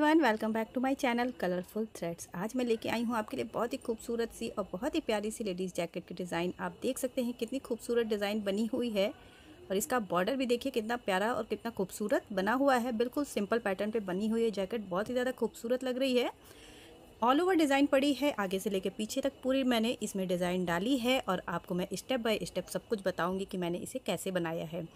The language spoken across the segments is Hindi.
Everyone welcome back to my channel Colourful Threads आज मैं लेके आई हूँ आपके लिए बहुत ही खूबसूरत सी और बहुत ही प्यारी सी लेडीज़ जैकेट की डिज़ाइन आप देख सकते हैं कितनी खूबसूरत डिज़ाइन बनी हुई है और इसका बॉर्डर भी देखिए कितना प्यारा और कितना खूबसूरत बना हुआ है बिल्कुल सिंपल पैटर्न पे बनी हुई है जैकेट बहुत ही ज़्यादा खूबसूरत लग रही है ऑल ओवर डिज़ाइन पड़ी है आगे से लेके पीछे तक पूरी मैंने इसमें डिज़ाइन डाली है और आपको मैं स्टेप बाय स्टेप सब कुछ बताऊँगी कि मैंने इसे कैसे बनाया है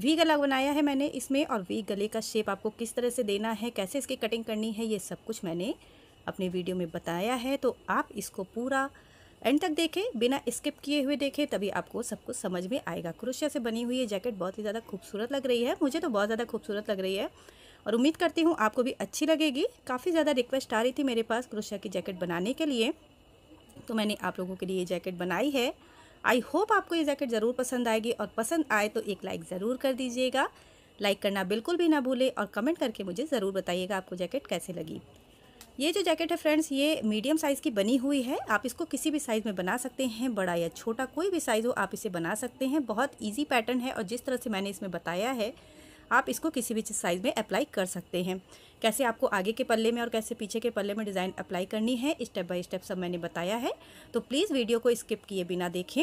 वी गला बनाया है मैंने इसमें और वी गले का शेप आपको किस तरह से देना है कैसे इसकी कटिंग करनी है ये सब कुछ मैंने अपने वीडियो में बताया है तो आप इसको पूरा एंड तक देखें बिना स्किप किए हुए देखें तभी आपको सब कुछ समझ में आएगा क्रोशिया से बनी हुई ये जैकेट बहुत ही ज़्यादा खूबसूरत लग रही है मुझे तो बहुत ज़्यादा खूबसूरत लग रही है और उम्मीद करती हूँ आपको भी अच्छी लगेगी काफ़ी ज़्यादा रिक्वेस्ट आ रही थी मेरे पास क्रोशिया की जैकेट बनाने के लिए तो मैंने आप लोगों के लिए ये जैकेट बनाई है आई होप आपको ये जैकेट ज़रूर पसंद आएगी और पसंद आए तो एक लाइक ज़रूर कर दीजिएगा लाइक करना बिल्कुल भी ना भूलें और कमेंट करके मुझे ज़रूर बताइएगा आपको जैकेट कैसे लगी ये जो जैकेट है फ्रेंड्स ये मीडियम साइज़ की बनी हुई है आप इसको किसी भी साइज़ में बना सकते हैं बड़ा या छोटा कोई भी साइज़ हो आप इसे बना सकते हैं बहुत ईजी पैटर्न है और जिस तरह से मैंने इसमें बताया है आप इसको किसी भी साइज़ में अप्लाई कर सकते हैं कैसे आपको आगे के पल्ले में और कैसे पीछे के पल्ले में डिज़ाइन अप्लाई करनी है स्टेप बाय स्टेप सब मैंने बताया है तो प्लीज़ वीडियो को स्किप किए बिना देखें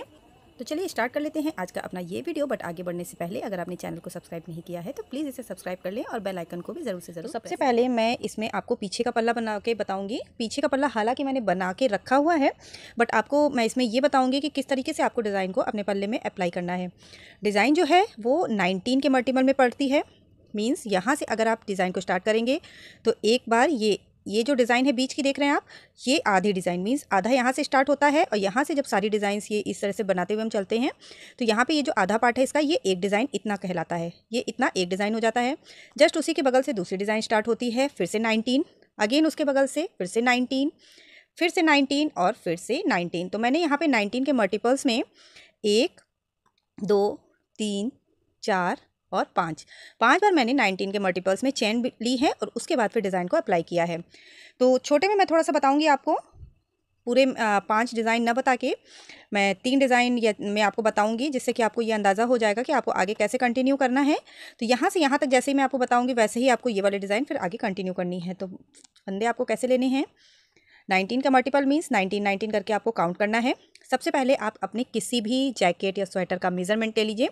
तो चलिए स्टार्ट कर लेते हैं आज का अपना ये वीडियो बट आगे बढ़ने से पहले अगर आपने चैनल को सब्सक्राइब नहीं किया है तो प्लीज़ इसे सब्सक्राइब कर लें और बेल आइकन को भी जरूर से जरूर तो सबसे पहले मैं इसमें आपको पीछे का पल्ला बना के बताऊंगी पीछे का पल्ला हालांकि मैंने बना के रखा हुआ है बट आपको मैं इसमें ये बताऊँगी कि किस तरीके से आपको डिज़ाइन को अपने पल्ले में अप्लाई करना है डिज़ाइन जो है वो नाइनटीन के मल्टीपल में पड़ती है मीन्स यहाँ से अगर आप डिज़ाइन को स्टार्ट करेंगे तो एक बार ये ये जो डिज़ाइन है बीच की देख रहे हैं आप ये आधी डिज़ाइन मीन्स आधा यहाँ से स्टार्ट होता है और यहाँ से जब सारी डिज़ाइंस ये इस तरह से बनाते हुए हम चलते हैं तो यहाँ पे ये जो आधा पार्ट है इसका ये एक डिज़ाइन इतना कहलाता है ये इतना एक डिज़ाइन हो जाता है जस्ट उसी के बगल से दूसरी डिज़ाइन स्टार्ट होती है फिर से नाइनटीन अगेन उसके बगल से फिर से नाइनटीन फिर से नाइनटीन और फिर से नाइनटीन तो मैंने यहाँ पर नाइनटीन के मल्टीपल्स में एक दो तीन चार और पाँच पाँच बार मैंने नाइनटीन के मल्टीपल्स में चेन ली है और उसके बाद फिर डिज़ाइन को अप्लाई किया है तो छोटे में मैं थोड़ा सा बताऊँगी आपको पूरे पांच डिज़ाइन न बता के मैं तीन डिज़ाइन या मैं आपको बताऊंगी जिससे कि आपको ये अंदाज़ा हो जाएगा कि आपको आगे कैसे कंटिन्यू करना है तो यहाँ से यहाँ तक जैसे ही मैं आपको बताऊंगी वैसे ही आपको ये वाले डिज़ाइन फिर आगे कंटिन्यू करनी है तो फंदे आपको कैसे लेने हैं नाइनटीन का मल्टीपल मीन्स नाइनटीन नाइनटीन करके आपको काउंट करना है सबसे पहले आप अपने किसी भी जैकेट या स्वेटर का मेज़रमेंट ले लीजिए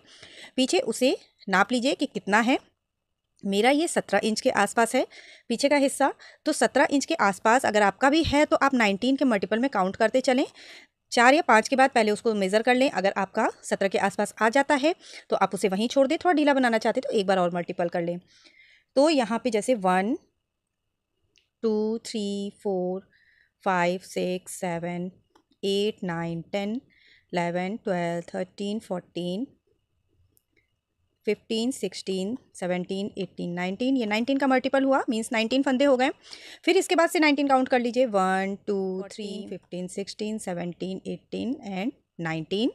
पीछे उसे नाप लीजिए कि कितना है मेरा ये सत्रह इंच के आसपास है पीछे का हिस्सा तो सत्रह इंच के आसपास अगर आपका भी है तो आप नाइनटीन के मल्टीपल में काउंट करते चलें चार या पाँच के बाद पहले उसको मेज़र कर लें अगर आपका सत्रह के आसपास आ जाता है तो आप उसे वहीं छोड़ दें थोड़ा ढीला बनाना चाहते तो एक बार और मल्टीपल कर लें तो यहाँ पे जैसे one two three four five six seven eight nine ten eleven twelve thirteen fourteen fifteen sixteen seventeen eighteen nineteen ये नाइनटीन का मल्टीपल हुआ मीन्स नाइनटीन फंदे हो गए फिर इसके बाद से नाइनटीन काउंट कर लीजिए one two three fifteen sixteen seventeen eighteen and nineteen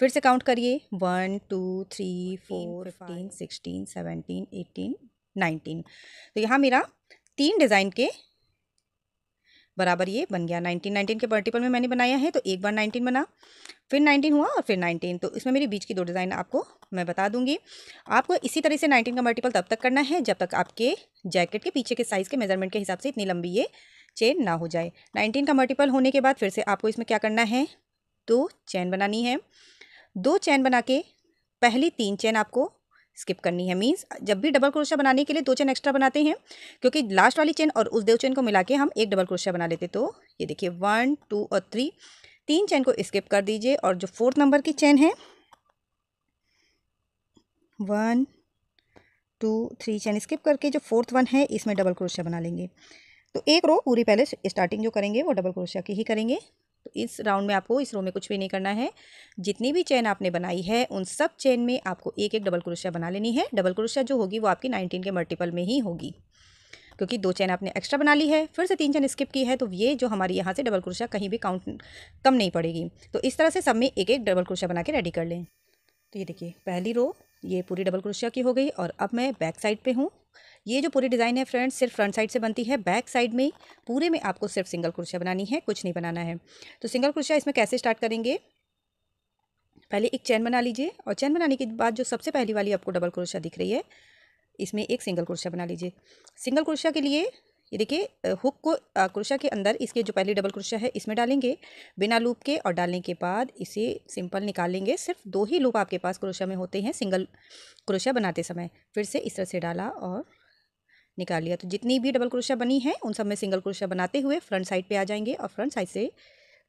फिर से काउंट करिए one two three four fifteen sixteen seventeen eighteen nineteen तो यहाँ मेरा तीन डिज़ाइन के बराबर ये बन गया नाइनटीन नाइनटीन के मल्टीपल में मैंने बनाया है तो एक बार नाइनटीन बना फिर नाइनटीन हुआ और फिर नाइनटीन तो इसमें मेरी बीच की दो डिज़ाइन आपको मैं बता दूंगी आपको इसी तरह से नाइनटीन का मल्टीपल तब तक करना है जब तक आपके जैकेट के पीछे के साइज़ के मेजरमेंट के हिसाब से इतनी लंबी ये चेन ना हो जाए नाइनटीन का मल्टीपल होने के बाद फिर से आपको इसमें क्या करना है दो चैन बनानी है दो चैन बना के पहली तीन चैन आपको स्किप करनी है मीन्स जब भी डबल क्रोशिया बनाने के लिए दो चेन एक्स्ट्रा बनाते हैं क्योंकि लास्ट वाली चेन और उस दो चेन को मिला के हम एक डबल क्रोशिया बना लेते तो ये देखिए वन टू और थ्री तीन चेन को स्किप कर दीजिए और जो फोर्थ नंबर की चेन है one two three chain skip करके जो फोर्थ वन है इसमें डबल क्रोशिया बना लेंगे तो एक रो पूरी पहले स्टार्टिंग जो करेंगे वो डबल क्रोशिया की ही करेंगे तो इस राउंड में आपको इस रो में कुछ भी नहीं करना है जितनी भी चेन आपने बनाई है उन सब चेन में आपको एक एक डबल क्रोशिया बना लेनी है डबल क्रोशिया जो होगी वो आपकी नाइनटीन के मल्टीपल में ही होगी क्योंकि दो चैन आपने एक्स्ट्रा बना ली है फिर से तीन चैन स्किप की है तो ये जो हमारी यहाँ से डबल क्रोशिया कहीं भी काउंट कम नहीं पड़ेगी तो इस तरह से सब में एक एक डबल क्रोशिया बना के रेडी कर लें तो ये देखिए पहली रो ये पूरी डबल क्रोशिया की हो गई और अब मैं बैक साइड पे हूँ ये जो पूरी डिज़ाइन है फ्रेंड्स सिर्फ फ्रंट साइड से बनती है बैक साइड में पूरे में आपको सिर्फ सिंगल क्रोशिया बनानी है कुछ नहीं बनाना है तो सिंगल क्रोशिया इसमें कैसे स्टार्ट करेंगे पहले एक चैन बना लीजिए और चैन बनाने के बाद जो सबसे पहली वाली आपको डबल क्रोशिया दिख रही है इसमें एक सिंगल क्रोशिया बना लीजिए सिंगल क्रोशिया के लिए ये देखिए हुक को क्रोशिया के अंदर इसके जो पहली डबल क्रोशिया है इसमें डालेंगे बिना लूप के और डालने के बाद इसे सिंपल निकालेंगे सिर्फ दो ही लूप आपके पास क्रोशिया में होते हैं सिंगल क्रोशिया बनाते समय फिर से इस तरह से डाला और निकाल लिया तो जितनी भी डबल क्रोशिया बनी है उन सब में सिंगल क्रोशिया बनाते हुए फ्रंट साइड पे आ जाएंगे और फ्रंट साइड से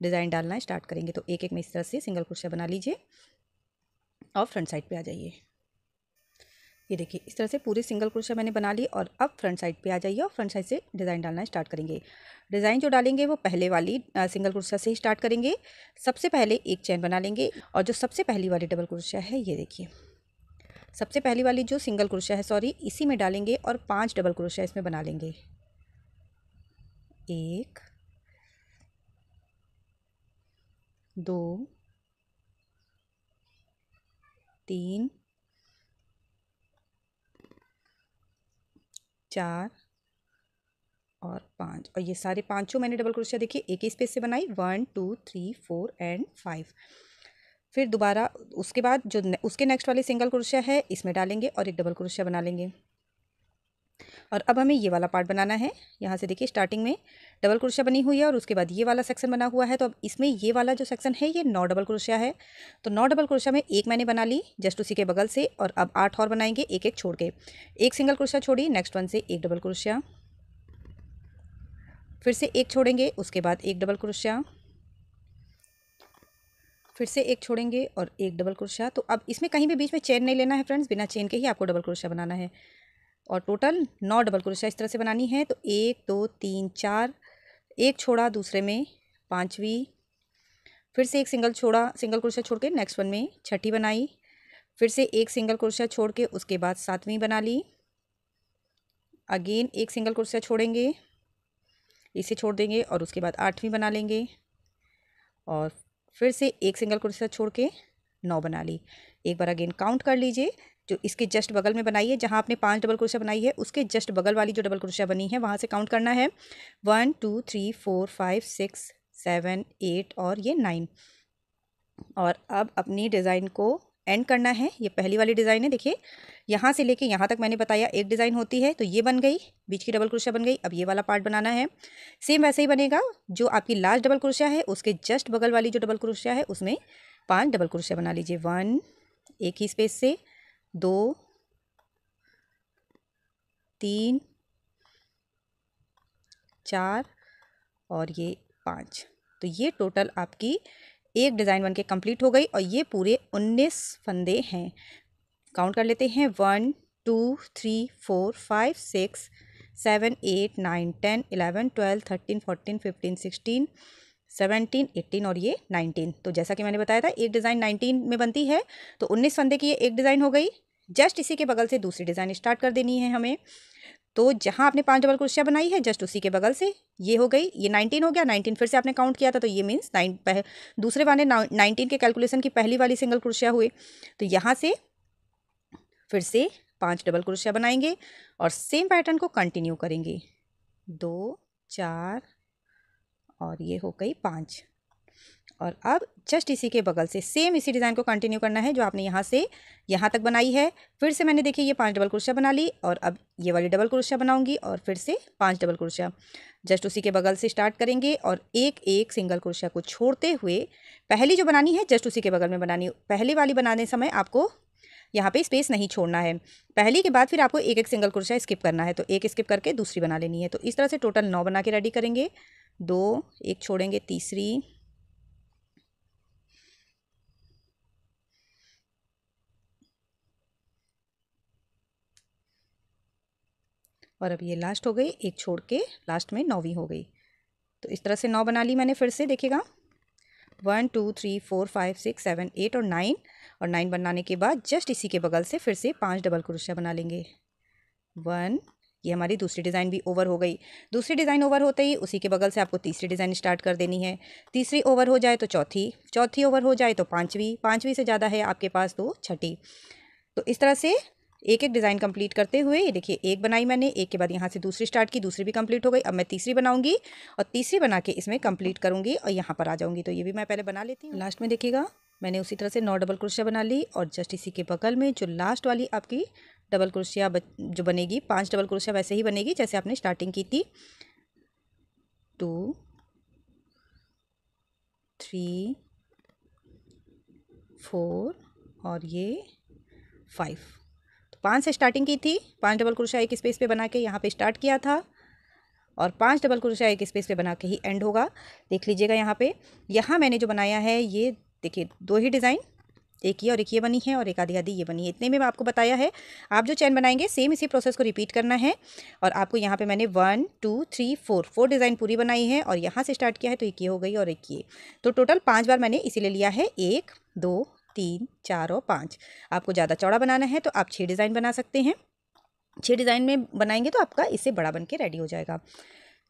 डिज़ाइन डालना स्टार्ट करेंगे तो एक एक में इस तरह से सिंगल क्रोशिया बना लीजिए और फ्रंट साइड पे आ जाइए ये देखिए इस तरह से पूरी सिंगल क्रोशिया मैंने बना ली और अब फ्रंट साइड पे आ जाइए और फ्रंट साइड से डिज़ाइन डालना स्टार्ट करेंगे डिज़ाइन जो डालेंगे वो पहले वाली सिंगल क्रोशिया से ही स्टार्ट करेंगे सबसे पहले एक चैन बना लेंगे और जो सबसे पहली वाली डबल क्रोशिया है ये देखिए सबसे पहली वाली जो सिंगल क्रोशिया है सॉरी इसी में डालेंगे और पांच डबल क्रोशिया इसमें बना लेंगे एक दो तीन चार और पांच और ये सारे पांचों मैंने डबल क्रोशिया देखिए एक ही स्पेस से बनाई one two three four and five फिर दोबारा उसके बाद जो उसके नेक्स्ट वाले सिंगल क्रोशिया है इसमें डालेंगे और एक डबल क्रोशिया बना लेंगे और अब हमें ये वाला पार्ट बनाना है यहाँ से देखिए स्टार्टिंग में डबल क्रोशिया बनी हुई है और उसके बाद ये वाला सेक्शन बना हुआ है तो अब इसमें ये वाला जो सेक्शन है ये नौ डबल क्रोशिया है तो नौ डबल क्रोशिया में एक मैंने बना ली जस्ट उसी के बगल से और अब आठ और बनाएंगे एक एक छोड़ के एक सिंगल क्रोशिया छोड़ी नेक्स्ट वन से एक डबल क्रोशिया फिर से एक छोड़ेंगे उसके बाद एक डबल क्रोशिया फिर से एक छोड़ेंगे और एक डबल क्रोशिया तो अब इसमें कहीं भी बीच में चेन नहीं लेना है फ्रेंड्स बिना चेन के ही आपको डबल क्रोशिया बनाना है और टोटल नौ डबल क्रोशिया इस तरह से बनानी है तो एक दो तीन चार एक छोड़ा दूसरे में पाँचवीं फिर से एक सिंगल छोड़ा सिंगल क्रोशिया छोड़ के नेक्स्ट वन में छठी बनाई फिर से एक सिंगल क्रोशिया छोड़ के उसके बाद सातवीं बना ली अगेन एक सिंगल क्रोशिया छोड़ेंगे इसे छोड़ देंगे और उसके बाद आठवीं बना लेंगे और फिर से एक सिंगल क्रोशा छोड़ के नौ बना ली एक बार अगेन काउंट कर लीजिए जो इसके जस्ट बगल में बनाई है जहाँ आपने पांच डबल क्रोशिया बनाई है उसके जस्ट बगल वाली जो डबल क्रोशिया बनी है वहाँ से काउंट करना है one two three four five six seven eight और ये नाइन और अब अपनी डिज़ाइन को एंड करना है ये पहली वाली डिज़ाइन है देखिए यहाँ से लेके यहाँ तक मैंने बताया एक डिज़ाइन होती है तो ये बन गई बीच की डबल क्रोशिया बन गई अब ये वाला पार्ट बनाना है सेम वैसे ही बनेगा जो आपकी लास्ट डबल क्रोशिया है उसके जस्ट बगल वाली जो डबल क्रोशिया है उसमें पांच डबल क्रोशिया बना लीजिए वन एक ही स्पेस से दो तीन चार और ये पाँच तो ये टोटल आपकी एक डिज़ाइन बन के कम्प्लीट हो गई और ये पूरे उन्नीस फंदे हैं काउंट कर लेते हैं one two three four five six seven eight nine ten eleven twelve thirteen fourteen fifteen sixteen seventeen eighteen और ये नाइनटीन तो जैसा कि मैंने बताया था एक डिज़ाइन नाइनटीन में बनती है तो उन्नीस फंदे की ये एक डिज़ाइन हो गई जस्ट इसी के बगल से दूसरी डिज़ाइन स्टार्ट कर देनी है हमें तो जहाँ आपने पाँच डबल क्रोशिया बनाई है जस्ट उसी के बगल से ये हो गई ये नाइनटीन हो गया नाइनटीन फिर से आपने काउंट किया था तो ये मीन्स नाइन दूसरे वाले नाइनटीन के कैलकुलेशन की पहली वाली सिंगल क्रोशिया हुए तो यहाँ से फिर से पाँच डबल क्रोशिया बनाएंगे और सेम पैटर्न को कंटिन्यू करेंगे दो चार और ये हो गई पाँच और अब जस्ट इसी के बगल से सेम इसी डिज़ाइन को कंटिन्यू करना है जो आपने यहाँ से यहाँ तक बनाई है फिर से मैंने देखिए ये पांच डबल क्रोशिया बना ली और अब ये वाली डबल क्रोशिया बनाऊंगी और फिर से पांच डबल क्रोशिया जस्ट उसी के बगल से स्टार्ट करेंगे और एक एक सिंगल क्रोशिया को छोड़ते हुए पहली जो बनानी है जस्ट उसी के बगल में बनानी पहली वाली बनाने समय आपको यहाँ पे स्पेस नहीं छोड़ना है पहली के बाद फिर आपको एक एक सिंगल क्रोशिया स्किप करना है तो एक स्किप करके दूसरी बना लेनी है तो इस तरह से टोटल नौ बना के रेडी करेंगे दो एक छोड़ेंगे तीसरी और अब ये लास्ट हो गई एक छोड़ के लास्ट में नौवीं हो गई तो इस तरह से नौ बना ली मैंने फिर से देखेगा one two three four five six seven eight और नाइन और नाइन बनाने के बाद जस्ट इसी के बगल से फिर से पांच डबल क्रोशिया बना लेंगे वन ये हमारी दूसरी डिज़ाइन भी ओवर हो गई दूसरी डिज़ाइन ओवर होते ही उसी के बगल से आपको तीसरी डिज़ाइन स्टार्ट कर देनी है तीसरी ओवर हो जाए तो चौथी चौथी ओवर हो जाए तो पाँचवीं पाँचवीं से ज़्यादा है आपके पास तो छठी तो इस तरह से एक एक डिज़ाइन कंप्लीट करते हुए ये देखिए एक बनाई मैंने एक के बाद यहाँ से दूसरी स्टार्ट की दूसरी भी कंप्लीट हो गई अब मैं तीसरी बनाऊंगी और तीसरी बना के इसमें कंप्लीट करूँगी और यहाँ पर आ जाऊँगी तो ये भी मैं पहले बना लेती हूँ लास्ट में देखिएगा मैंने उसी तरह से नौ डबल क्रोशिया बना ली और जस्ट इसी के बगल में जो लास्ट वाली आपकी डबल क्रोशिया जो बनेगी पाँच डबल क्रोशिया वैसे ही बनेगी जैसे आपने स्टार्टिंग की थी टू थ्री फोर और ये फाइव पाँच से स्टार्टिंग की थी पाँच डबल क्रोशा एक स्पेस पे बना के यहाँ पे स्टार्ट किया था और पाँच डबल क्रोशा एक स्पेस पे बना के ही एंड होगा देख लीजिएगा यहाँ पे यहाँ मैंने जो बनाया है ये देखिए दो ही डिज़ाइन एक ये और एक ये बनी है और एक आधी आधी ये बनी है इतने में मैं आपको बताया है आप जो चैन बनाएंगे सेम इसी प्रोसेस को रिपीट करना है और आपको यहाँ पे मैंने one two three four four design पूरी बनाई है और यहाँ से स्टार्ट किया है तो एक ये हो गई और एक ये तो टोटल पाँच बार मैंने इसीलिए लिया है एक दो तीन चार और पाँच आपको ज़्यादा चौड़ा बनाना है तो आप छः डिज़ाइन बना सकते हैं छः डिज़ाइन में बनाएंगे तो आपका इससे बड़ा बन के रेडी हो जाएगा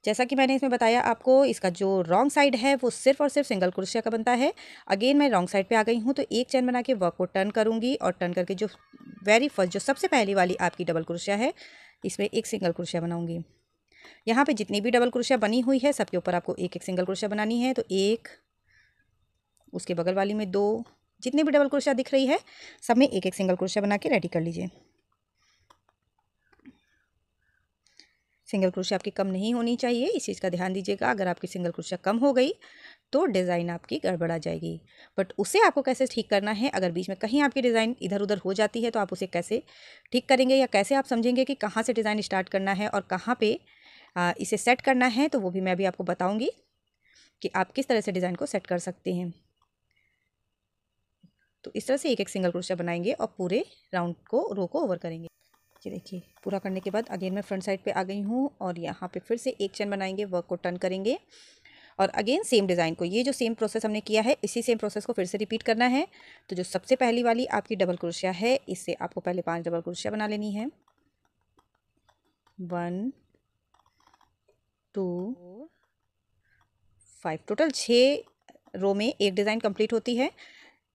जैसा कि मैंने इसमें बताया आपको इसका जो रॉन्ग साइड है वो सिर्फ और सिर्फ सिंगल क्रोशिया का बनता है अगेन मैं रॉन्ग साइड पे आ गई हूँ तो एक चैन बना के वर्क को टर्न करूँगी और टर्न करके जो वेरी फर्स्ट जो सबसे पहली वाली आपकी डबल क्रोशिया है इसमें एक सिंगल क्रोशिया बनाऊँगी यहाँ पर जितनी भी डबल क्रोशिया बनी हुई है सबके ऊपर आपको एक एक सिंगल क्रोशिया बनानी है तो एक उसके बगल वाली में दो जितनी भी डबल क्रोशिया दिख रही है सब में एक एक सिंगल क्रोशिया बना के रेडी कर लीजिए सिंगल क्रोशिया आपकी कम नहीं होनी चाहिए इस चीज़ का ध्यान दीजिएगा अगर आपकी सिंगल क्रोशिया कम हो गई तो डिज़ाइन आपकी गड़बड़ा जाएगी बट उसे आपको कैसे ठीक करना है अगर बीच में कहीं आपकी डिज़ाइन इधर उधर हो जाती है तो आप उसे कैसे ठीक करेंगे या कैसे आप समझेंगे कि कहाँ से डिज़ाइन स्टार्ट करना है और कहाँ पर इसे सेट करना है तो वो भी मैं अभी आपको बताऊँगी कि आप किस तरह से डिज़ाइन को सेट कर सकते हैं तो इस तरह से एक एक सिंगल क्रोशिया बनाएंगे और पूरे राउंड को रो को ओवर करेंगे ये देखिए पूरा करने के बाद अगेन मैं फ्रंट साइड पे आ गई हूँ और यहाँ पे फिर से एक चैन बनाएंगे वर्क को टर्न करेंगे और अगेन सेम डिज़ाइन को ये जो सेम प्रोसेस हमने किया है इसी सेम प्रोसेस को फिर से रिपीट करना है तो जो सबसे पहली वाली आपकी डबल क्रोशिया है इससे आपको पहले पांच डबल क्रोशिया बना लेनी है वन टू फाइव टोटल छः रो में एक डिज़ाइन कंप्लीट होती है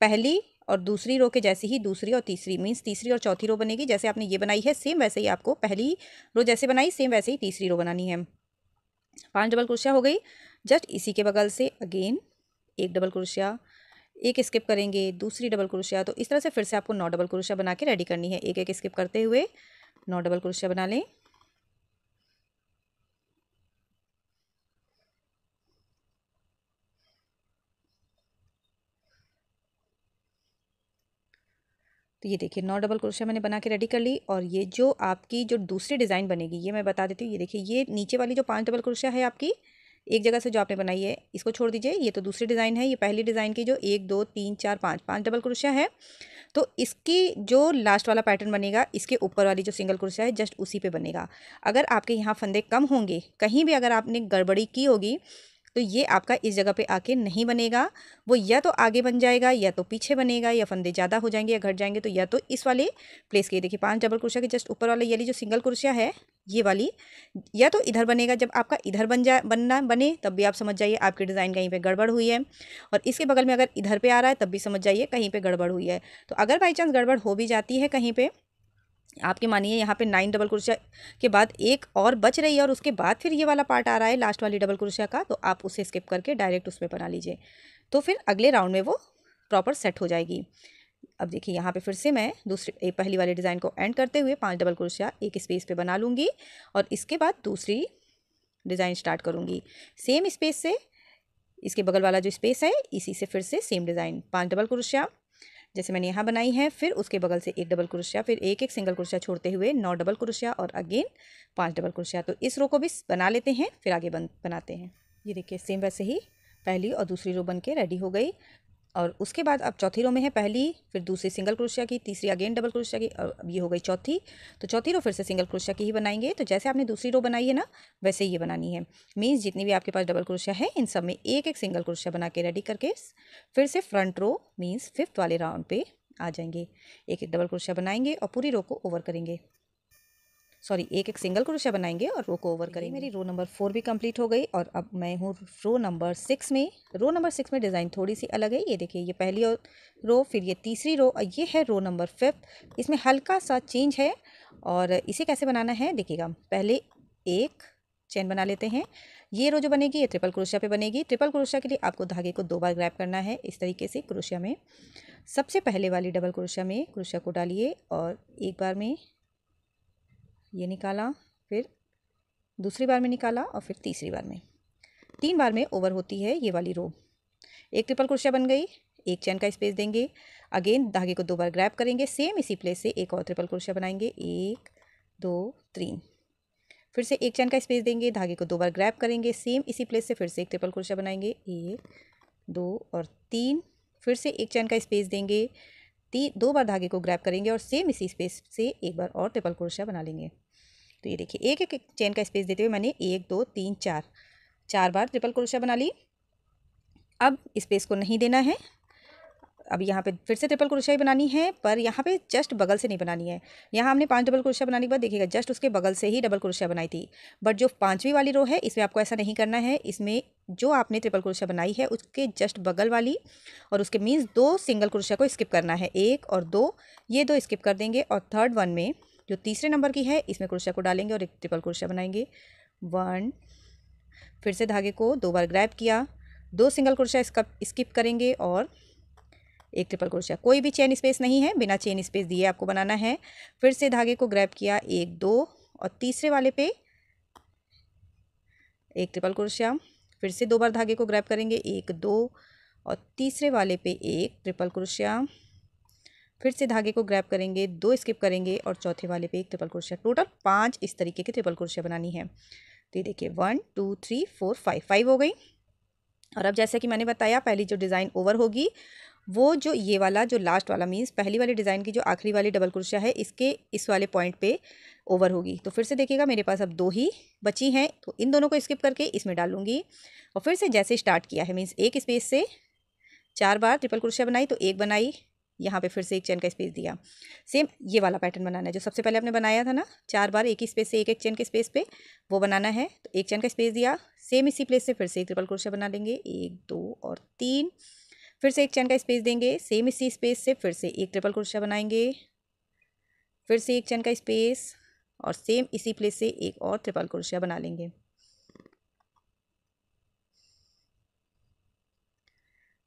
पहली और दूसरी रो के जैसे ही दूसरी और तीसरी मीन्स तीसरी और चौथी रो बनेगी जैसे आपने ये बनाई है सेम वैसे ही आपको पहली रो जैसे बनाई सेम वैसे ही तीसरी रो बनानी है पांच डबल क्रोशिया हो गई जस्ट इसी के बगल से अगेन एक डबल क्रोशिया एक स्किप करेंगे दूसरी डबल क्रोशिया तो इस तरह से फिर से आपको नौ डबल क्रोशिया बना के रेडी करनी है एक एक स्किप करते हुए नौ डबल क्रोशिया बना लें तो ये देखिए नौ डबल क्रोशिया मैंने बना के रेडी कर ली और ये जो आपकी जो दूसरी डिज़ाइन बनेगी ये मैं बता देती हूँ ये देखिए ये नीचे वाली जो पांच डबल क्रोशिया है आपकी एक जगह से जो आपने बनाई है इसको छोड़ दीजिए ये तो दूसरी डिज़ाइन है ये पहली डिज़ाइन की जो एक दो तीन चार पाँच पाँच डबल क्रोशिया है तो इसकी जो लास्ट वाला पैटर्न बनेगा इसके ऊपर वाली जो सिंगल क्रोशिया है जस्ट उसी पे बनेगा अगर आपके यहाँ फंदे कम होंगे कहीं भी अगर आपने गड़बड़ी की होगी तो ये आपका इस जगह पे आके नहीं बनेगा वो या तो आगे बन जाएगा या तो पीछे बनेगा या फंदे ज़्यादा हो जाएंगे या घट जाएंगे तो या तो इस वाले प्लेस के देखिए पांच डबल कुर्सिया के जस्ट ऊपर वाले यानी जो सिंगल कुर्सिया है ये वाली या तो इधर बनेगा जब आपका इधर बन जाए बनना बने तब भी आप समझ जाइए आपकी डिज़ाइन कहीं पे गड़बड़ हुई है और इसके बगल में अगर इधर पे आ रहा है तब भी समझ जाइए कहीं पे गड़बड़ हुई है तो अगर बाई चांस गड़बड़ हो भी जाती है कहीं पे आपके मानिए यहाँ पे नाइन डबल क्रोशिया के बाद एक और बच रही है और उसके बाद फिर ये वाला पार्ट आ रहा है लास्ट वाली डबल क्रोशिया का तो आप उसे स्किप करके डायरेक्ट उसमें बना लीजिए तो फिर अगले राउंड में वो प्रॉपर सेट हो जाएगी अब देखिए यहाँ पे फिर से मैं दूसरी पहली वाले डिज़ाइन को एंड करते हुए पाँच डबल क्रोशिया एक स्पेस पर बना लूँगी और इसके बाद दूसरी डिज़ाइन स्टार्ट करूँगी सेम स्पेस से इसके बगल वाला जो स्पेस है इसी से फिर से सेम डिज़ाइन पाँच डबल क्रोशिया जैसे मैंने यहाँ बनाई है फिर उसके बगल से एक डबल क्रोशिया फिर एक एक सिंगल क्रोशिया छोड़ते हुए नौ डबल क्रोशिया और अगेन पाँच डबल क्रोशिया तो इस रो को भी बना लेते हैं फिर आगे बन बनाते हैं ये देखिए सेम वैसे ही पहली और दूसरी रो बन के रेडी हो गई और उसके बाद अब चौथी रो में है पहली फिर दूसरी सिंगल क्रोशिया की तीसरी अगेन डबल क्रोशिया की और अब ये हो गई चौथी तो चौथी रो फिर से सिंगल क्रोशिया की ही बनाएंगे तो जैसे आपने दूसरी रो बनाई है ना वैसे ये बनानी है मीन्स जितनी भी आपके पास डबल क्रोशिया है इन सब में एक एक सिंगल क्रोशिया बना के रेडी करके फिर से फ्रंट रो मीन्स फिफ्थ वाले राउंड पे आ जाएंगे एक एक डबल क्रोशिया बनाएंगे और पूरी रो को ओवर करेंगे सॉरी एक एक सिंगल क्रोशिया बनाएंगे और रो को ओवर करेंगे मेरी रो नंबर फोर भी कंप्लीट हो गई और अब मैं हूँ रो नंबर सिक्स में रो नंबर सिक्स में डिज़ाइन थोड़ी सी अलग है ये देखिए ये पहली रो फिर ये तीसरी रो और ये है रो नंबर फिफ्थ इसमें हल्का सा चेंज है और इसे कैसे बनाना है देखिएगा पहले एक चेन बना लेते हैं ये रो जो बनेगी ये ट्रिपल क्रोशिया पे बनेगी ट्रिपल क्रोशिया के लिए आपको धागे को दो बार ग्रैप करना है इस तरीके से क्रोशिया में सबसे पहले वाली डबल क्रोशिया में क्रोशिया को डालिए और एक बार में ये निकाला फिर दूसरी बार में निकाला और फिर तीसरी बार में तीन बार में ओवर होती है ये वाली रो एक ट्रिपल क्रोशिया बन गई एक चैन का स्पेस देंगे अगेन धागे को दो बार ग्रैप करेंगे सेम इसी प्लेस से एक और ट्रिपल क्रोशिया बनाएंगे एक दो तीन फिर से एक चैन का स्पेस देंगे धागे को दो बार ग्रैप करेंगे सेम इसी प्लेस से फिर से एक ट्रिपल क्रोशिया बनाएंगे एक दो और तीन फिर से एक चैन का स्पेस देंगे ती दो बार धागे को ग्रैप करेंगे और सेम इसी स्पेस से एक बार और ट्रिपल क्रोशिया बना लेंगे तो ये देखिए एक एक चेन का स्पेस देते हुए मैंने एक दो तीन चार चार बार ट्रिपल क्रोशिया बना ली अब स्पेस को नहीं देना है अब यहाँ पे फिर से ट्रिपल क्रोशिया बनानी है पर यहाँ पे जस्ट बगल से नहीं बनानी है यहाँ हमने पांच डबल क्रोशिया बनाने के बाद देखिएगा जस्ट उसके बगल से ही डबल क्रोशिया बनाई थी बट जो पांचवी वाली रो है इसमें आपको ऐसा नहीं करना है इसमें जो आपने ट्रिपल क्रोशिया बनाई है उसके जस्ट बगल वाली और उसके मीन्स दो सिंगल क्रोशिया को स्किप करना है एक और दो ये दो स्किप कर देंगे और थर्ड वन में जो तीसरे नंबर की है इसमें क्रोशिया को डालेंगे और एक ट्रिपल क्रोशिया बनाएंगे वन फिर से धागे को दो बार ग्रैब किया दो सिंगल क्रोशिया इसका स्किप करेंगे और एक ट्रिपल क्रोशिया कोई भी चेन स्पेस नहीं है बिना चेन स्पेस दिए आपको बनाना है फिर से धागे को ग्रैब किया एक दो और तीसरे वाले पे एक ट्रिपल क्रोशिया फिर से दो बार धागे को ग्रैब करेंगे एक दो और तीसरे वाले पे एक ट्रिपल क्रोशिया फिर से धागे को ग्रैप करेंगे दो स्किप करेंगे और चौथे वाले पे एक ट्रिपल क्रोशिया टोटल पांच इस तरीके की ट्रिपल क्रोशिया बनानी है तो ये देखिए one two three four five five हो गई और अब जैसा कि मैंने बताया पहली जो डिज़ाइन ओवर होगी वो जो ये वाला जो लास्ट वाला मीन्स पहली वाली डिज़ाइन की जो आखिरी वाली डबल क्रोशिया है इसके इस वाले पॉइंट पे ओवर होगी तो फिर से देखिएगा मेरे पास अब दो ही बची हैं तो इन दोनों को स्किप करके इसमें डालूंगी और फिर से जैसे स्टार्ट किया है मीन्स एक स्पेस से चार बार ट्रिपल क्रोशिया बनाई तो एक बनाई यहाँ पे फिर से एक चेन का स्पेस दिया सेम ये वाला पैटर्न बनाना है जो सबसे पहले आपने बनाया था ना चार बार एक ही स्पेस से एक एक चेन के स्पेस पे वो बनाना है तो एक चेन का स्पेस दिया सेम इसी प्लेस से फिर से एक ट्रिपल क्रोशिया बना लेंगे एक दो और तीन फिर से एक चैन का स्पेस देंगे सेम इसी स्पेस से फिर से एक ट्रिपल क्रोशिया बनाएंगे फिर से एक चैन का स्पेस और सेम इसी प्लेस से एक और ट्रिपल क्रोशिया बना लेंगे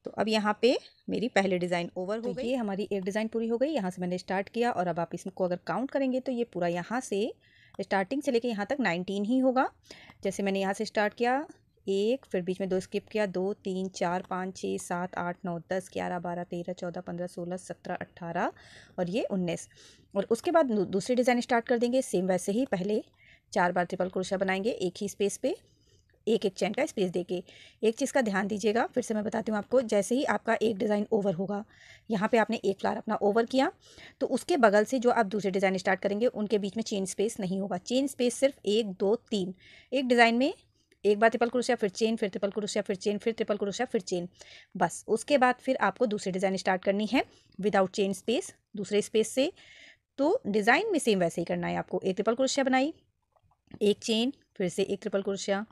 तो अब यहाँ पे मेरी पहले डिज़ाइन ओवर तो हो तो गई ये हमारी एक डिज़ाइन पूरी हो गई यहाँ से मैंने स्टार्ट किया और अब आप इसको अगर काउंट करेंगे तो ये पूरा यहाँ से स्टार्टिंग से लेके यहाँ तक नाइनटीन ही होगा जैसे मैंने यहाँ से स्टार्ट किया एक फिर बीच में दो स्किप किया दो तीन चार पाँच छः सात आठ नौ दस ग्यारह बारह तेरह चौदह पंद्रह सोलह सत्रह अट्ठारह और ये उन्नीस और उसके बाद दूसरी डिज़ाइन स्टार्ट कर देंगे सेम वैसे ही पहले चार बार ट्रिपल क्रोशा बनाएंगे एक ही स्पेस पे एक एक चैन का स्पेस दे के एक चीज़ का ध्यान दीजिएगा फिर से मैं बताती हूँ आपको जैसे ही आपका एक डिज़ाइन ओवर होगा यहाँ पे आपने एक फ्लार अपना ओवर किया तो उसके बगल से जो आप दूसरे डिज़ाइन स्टार्ट करेंगे उनके बीच में चेन स्पेस नहीं होगा चेन स्पेस सिर्फ एक दो तीन एक डिज़ाइन में एक बार ट्रिपल क्रोशिया फिर चेन फिर ट्रिपल क्रोशिया फिर चेन फिर ट्रिपल क्रोशिया फिर चेन बस उसके बाद फिर आपको दूसरे डिज़ाइन स्टार्ट करनी है विदाउट चेन स्पेस दूसरे स्पेस से तो डिज़ाइन में सेम वैसे ही करना है आपको एक ट्रिपल क्रोशिया बनाई एक चेन फिर से एक ट्रिपल क्रोशिया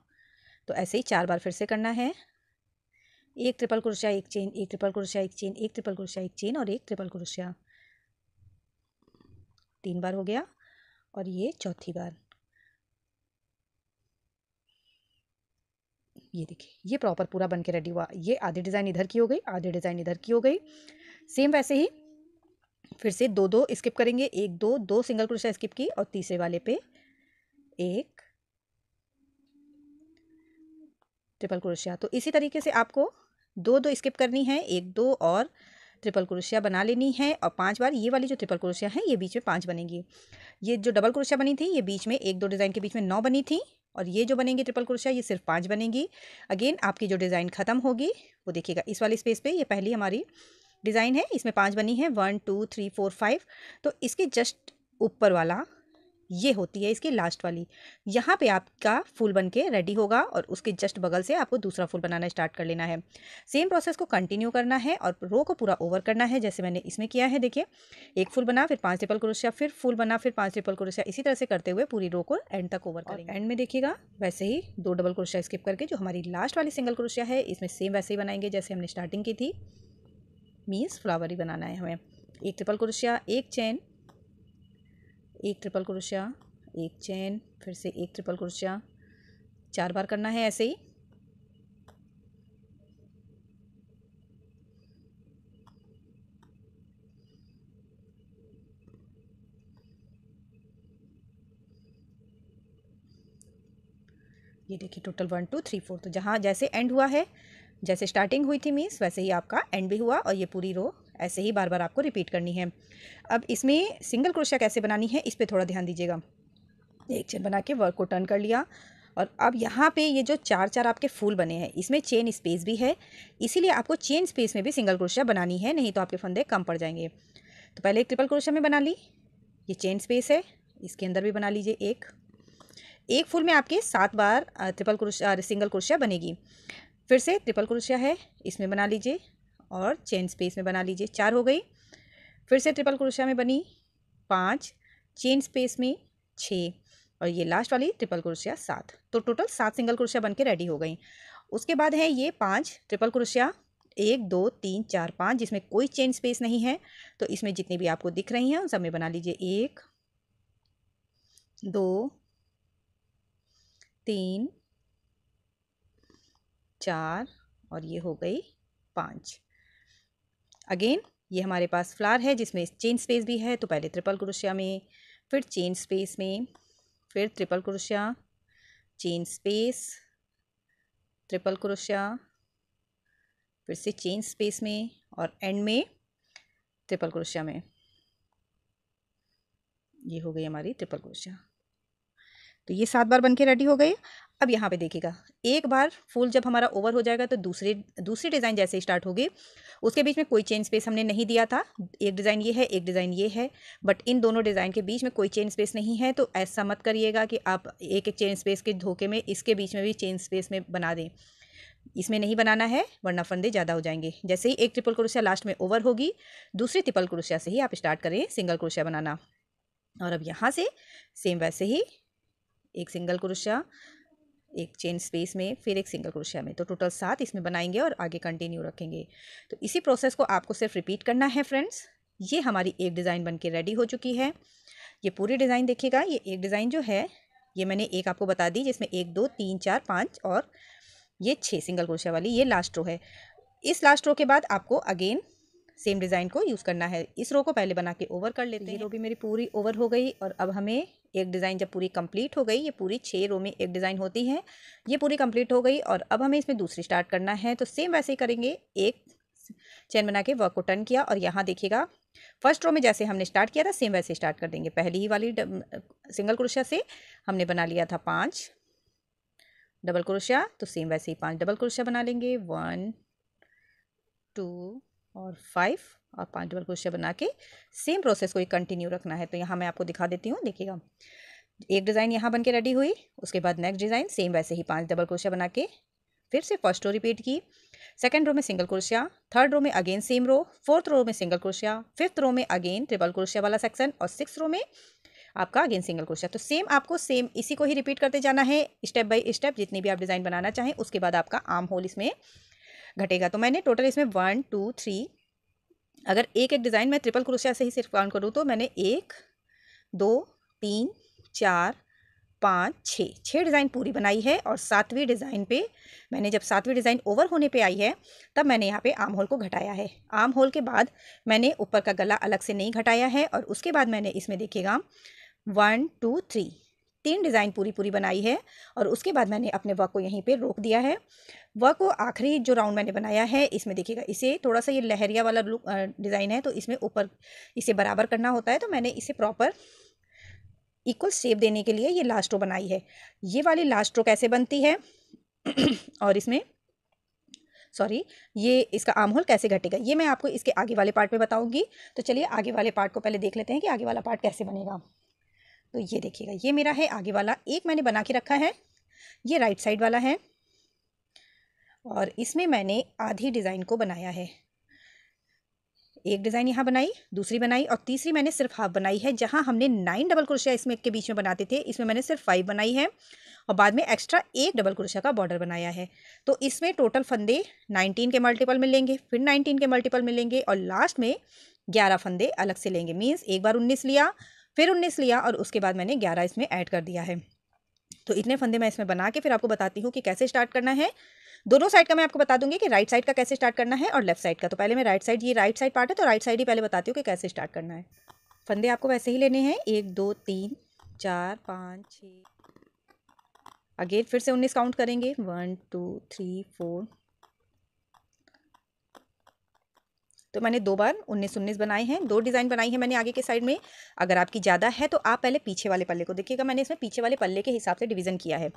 तो ऐसे ही चार बार फिर से करना है एक ट्रिपल क्रोशिया एक चेन एक ट्रिपल क्रोशिया एक चेन एक ट्रिपल क्रोशिया एक चेन और एक ट्रिपल क्रोशिया तीन बार हो गया और ये चौथी बार ये देखिए ये प्रॉपर पूरा बन के रेडी हुआ ये आधी डिज़ाइन इधर की हो गई आधी डिज़ाइन इधर की हो गई सेम वैसे ही फिर से दो दो स्किप करेंगे एक दो दो सिंगल क्रोशिया स्किप की और तीसरे वाले पे एक ट्रिपल क्रोशिया तो इसी तरीके से आपको दो दो स्किप करनी है एक दो और ट्रिपल क्रोशिया बना लेनी है और पांच बार ये वाली जो ट्रिपल क्रोशिया है ये बीच में पांच बनेंगी ये जो डबल क्रोशिया बनी थी ये बीच में एक दो डिज़ाइन के बीच में नौ बनी थी और ये जो बनेंगी ट्रिपल क्रोशिया ये सिर्फ पांच बनेंगी अगेन आपकी जो डिज़ाइन ख़त्म होगी वो देखिएगा इस वाली स्पेस पर यह पहली हमारी डिज़ाइन है इसमें पाँच बनी है one two three four five तो इसके जस्ट ऊपर वाला ये होती है इसकी लास्ट वाली यहाँ पे आपका फूल बन के रेडी होगा और उसके जस्ट बगल से आपको दूसरा फूल बनाना स्टार्ट कर लेना है सेम प्रोसेस को कंटिन्यू करना है और रो को पूरा ओवर करना है जैसे मैंने इसमें किया है देखिए एक फूल बना फिर पाँच ट्रिपल क्रोशिया फिर फूल बना फिर पाँच ट्रिपल क्रोशिया इसी तरह से करते हुए पूरी रो को एंड तक ओवर करें एंड में देखिएगा वैसे ही दो डबल क्रोशिया स्किप करके जो हमारी लास्ट वाली सिंगल क्रोशिया है इसमें सेम वैसे ही बनाएंगे जैसे हमने स्टार्टिंग की थी मीन्स फ्लावर ही बनाना है हमें एक ट्रिपल क्रोशिया एक चैन एक ट्रिपल क्रोशिया एक चैन फिर से एक ट्रिपल क्रोशिया चार बार करना है ऐसे ही ये देखिए total one two three four तो जहाँ जैसे एंड हुआ है जैसे स्टार्टिंग हुई थी मीन्स वैसे ही आपका एंड भी हुआ और ये पूरी रो ऐसे ही बार बार आपको रिपीट करनी है अब इसमें सिंगल क्रोशिया कैसे बनानी है इस पर थोड़ा ध्यान दीजिएगा एक चेन बना के वर्क को टर्न कर लिया और अब यहाँ पे ये जो चार चार आपके फूल बने हैं इसमें चेन स्पेस भी है इसीलिए आपको चेन स्पेस में भी सिंगल क्रोशिया बनानी है नहीं तो आपके फंदे कम पड़ जाएंगे तो पहले एक ट्रिपल क्रोशिया में बना ली ये चेन स्पेस है इसके अंदर भी बना लीजिए एक एक फूल में आपके सात बार ट्रिपल क्रोशिया सिंगल क्रोशिया बनेगी फिर से ट्रिपल क्रोशिया है इसमें बना लीजिए और चेन स्पेस में बना लीजिए चार हो गई फिर से ट्रिपल क्रोशिया में बनी पाँच चेन स्पेस में छः और ये लास्ट वाली ट्रिपल क्रोशिया सात तो टोटल सात सिंगल क्रोशिया बन के रेडी हो गई उसके बाद है ये पाँच ट्रिपल क्रोशिया एक दो तीन चार पाँच जिसमें कोई चेन स्पेस नहीं है तो इसमें जितनी भी आपको दिख रही हैं उन सब में बना लीजिए एक दो तीन चार और ये हो गई पाँच अगेन ये हमारे पास फ्लार है जिसमें चेन स्पेस भी है तो पहले ट्रिपल क्रोशिया में फिर चेन स्पेस में फिर ट्रिपल क्रोशिया चेन स्पेस ट्रिपल क्रोशिया फिर से चेन स्पेस में और एंड में ट्रिपल क्रोशिया में ये हो गई हमारी ट्रिपल क्रोशिया तो ये सात बार बन के रेडी हो गई अब यहाँ पे देखिएगा एक बार फूल जब हमारा ओवर हो जाएगा तो दूसरे दूसरी डिज़ाइन जैसे स्टार्ट होगी उसके बीच में कोई चेन स्पेस हमने नहीं दिया था एक डिज़ाइन ये है एक डिज़ाइन ये है बट इन दोनों डिज़ाइन के बीच में कोई चेन स्पेस नहीं है तो ऐसा मत करिएगा कि आप एक एक चेन स्पेस के धोखे में इसके बीच में भी चेन स्पेस में बना दें इसमें नहीं बनाना है वरना फंदे ज़्यादा हो जाएंगे जैसे ही एक ट्रिपल क्रोशिया लास्ट में ओवर होगी दूसरी ट्रिपल क्रोशिया से ही आप स्टार्ट करें सिंगल क्रोशिया बनाना और अब यहाँ से सेम वैसे ही एक सिंगल क्रोशिया एक चेन स्पेस में फिर एक सिंगल क्रोशिया में तो टोटल सात इसमें बनाएंगे और आगे कंटिन्यू रखेंगे तो इसी प्रोसेस को आपको सिर्फ रिपीट करना है फ्रेंड्स ये हमारी एक डिज़ाइन बनके रेडी हो चुकी है ये पूरी डिज़ाइन देखिएगा ये एक डिज़ाइन जो है ये मैंने एक आपको बता दी जिसमें एक दो तीन चार पाँच और ये छः सिंगल क्रोशिया वाली ये लास्ट रो है इस लास्ट रो के बाद आपको अगेन सेम डिज़ाइन को यूज़ करना है इस रो को पहले बना के ओवर कर लेते हैं रो भी मेरी पूरी ओवर हो गई और अब हमें एक डिज़ाइन जब पूरी कंप्लीट हो गई ये पूरी छः रो में एक डिज़ाइन होती है ये पूरी कंप्लीट हो गई और अब हमें इसमें दूसरी स्टार्ट करना है तो सेम वैसे ही करेंगे एक चैन बना के वर्क को टर्न किया और यहाँ देखिएगा फर्स्ट रो में जैसे हमने स्टार्ट किया था सेम वैसे स्टार्ट कर देंगे पहली ही वाली सिंगल क्रोशिया से हमने बना लिया था पाँच डबल क्रोशिया तो सेम वैसे ही पाँच डबल क्रोशिया बना लेंगे वन टू और फाइव और पाँच डबल क्रोशिया बना के सेम प्रोसेस को ही कंटिन्यू रखना है तो यहाँ मैं आपको दिखा देती हूँ देखिएगा एक डिज़ाइन यहाँ बन के रेडी हुई उसके बाद नेक्स्ट डिज़ाइन सेम वैसे ही पाँच डबल क्रोशिया बना के फिर से फर्स्ट रो रिपीट की सेकेंड रो में सिंगल क्रोशिया थर्ड रो में again same row fourth row में सिंगल क्रोशिया फिफ्थ रो में अगेन ट्रिपल क्रोशिया वाला सेक्शन और सिक्स रो में आपका अगेन सिंगल क्रोशिया तो सेम आपको सेम इसी को ही रिपीट करते जाना है स्टेप बाय स्टेप जितनी भी आप डिज़ाइन बनाना चाहें उसके बाद आपका आर्म होल इसमें घटेगा तो मैंने टोटल इसमें वन टू थ्री अगर एक एक डिज़ाइन मैं ट्रिपल क्रोशिया से ही सिर्फ काउंट करूँ तो मैंने एक दो तीन चार पाँच छः छः डिज़ाइन पूरी बनाई है और सातवीं डिज़ाइन पे मैंने जब सातवीं डिज़ाइन ओवर होने पे आई है तब मैंने यहाँ पे आम होल को घटाया है आम होल के बाद मैंने ऊपर का गला अलग से नहीं घटाया है और उसके बाद मैंने इसमें देखिएगा वन टू थ्री तीन डिज़ाइन पूरी पूरी बनाई है और उसके बाद मैंने अपने वर्क को यहीं पर रोक दिया है वर्क को आखिरी जो राउंड मैंने बनाया है इसमें देखिएगा इसे थोड़ा सा ये लहरिया वाला लुक डिज़ाइन है तो इसमें ऊपर इसे बराबर करना होता है तो मैंने इसे प्रॉपर इक्वल शेप देने के लिए ये लास्ट रो बनाई है ये वाली लास्ट रो कैसे बनती है और इसमें सॉरी ये इसका आम होल कैसे घटेगा ये मैं आपको इसके आगे वाले पार्ट में बताऊंगी तो चलिए आगे वाले पार्ट को पहले देख लेते हैं कि आगे वाला पार्ट कैसे बनेगा तो ये देखिएगा ये मेरा है आगे वाला एक मैंने बना के रखा है ये राइट साइड वाला है और इसमें मैंने आधी डिज़ाइन को बनाया है एक डिज़ाइन यहाँ बनाई दूसरी बनाई और तीसरी मैंने सिर्फ हाफ बनाई है जहाँ हमने नाइन डबल क्रोशिया इसमें के बीच में बनाते थे इसमें मैंने सिर्फ फाइव बनाई है और बाद में एक्स्ट्रा एक डबल क्रोशिया का बॉर्डर बनाया है तो इसमें टोटल फंदे नाइनटीन के मल्टीपल मिलेंगे फिर नाइनटीन के मल्टीपल मिलेंगे और लास्ट में ग्यारह फंदे अलग से लेंगे मीन्स एक बार उन्नीस लिया फिर उन्नीस लिया और उसके बाद मैंने ग्यारह इसमें ऐड कर दिया है तो इतने फंदे मैं इसमें बना के फिर आपको बताती हूँ कि कैसे स्टार्ट करना है दोनों साइड का मैं आपको बता दूंगी कि राइट साइड का कैसे स्टार्ट करना है और लेफ्ट साइड का तो पहले मैं राइट साइड ये राइट साइड पार्ट है तो राइट साइड ही पहले बताती हूँ कि कैसे स्टार्ट करना है फंदे आपको वैसे ही लेने हैं एक दो तीन चार पाँच छः अगेन फिर से उन्नीस काउंट करेंगे वन टू थ्री फोर तो मैंने दो बार उन्नीस उन्नीस बनाए हैं दो डिज़ाइन बनाई है मैंने आगे के साइड में अगर आपकी ज़्यादा है तो आप पहले पीछे वाले पल्ले को देखिएगा मैंने इसमें पीछे वाले पल्ले के हिसाब से डिवीज़न किया है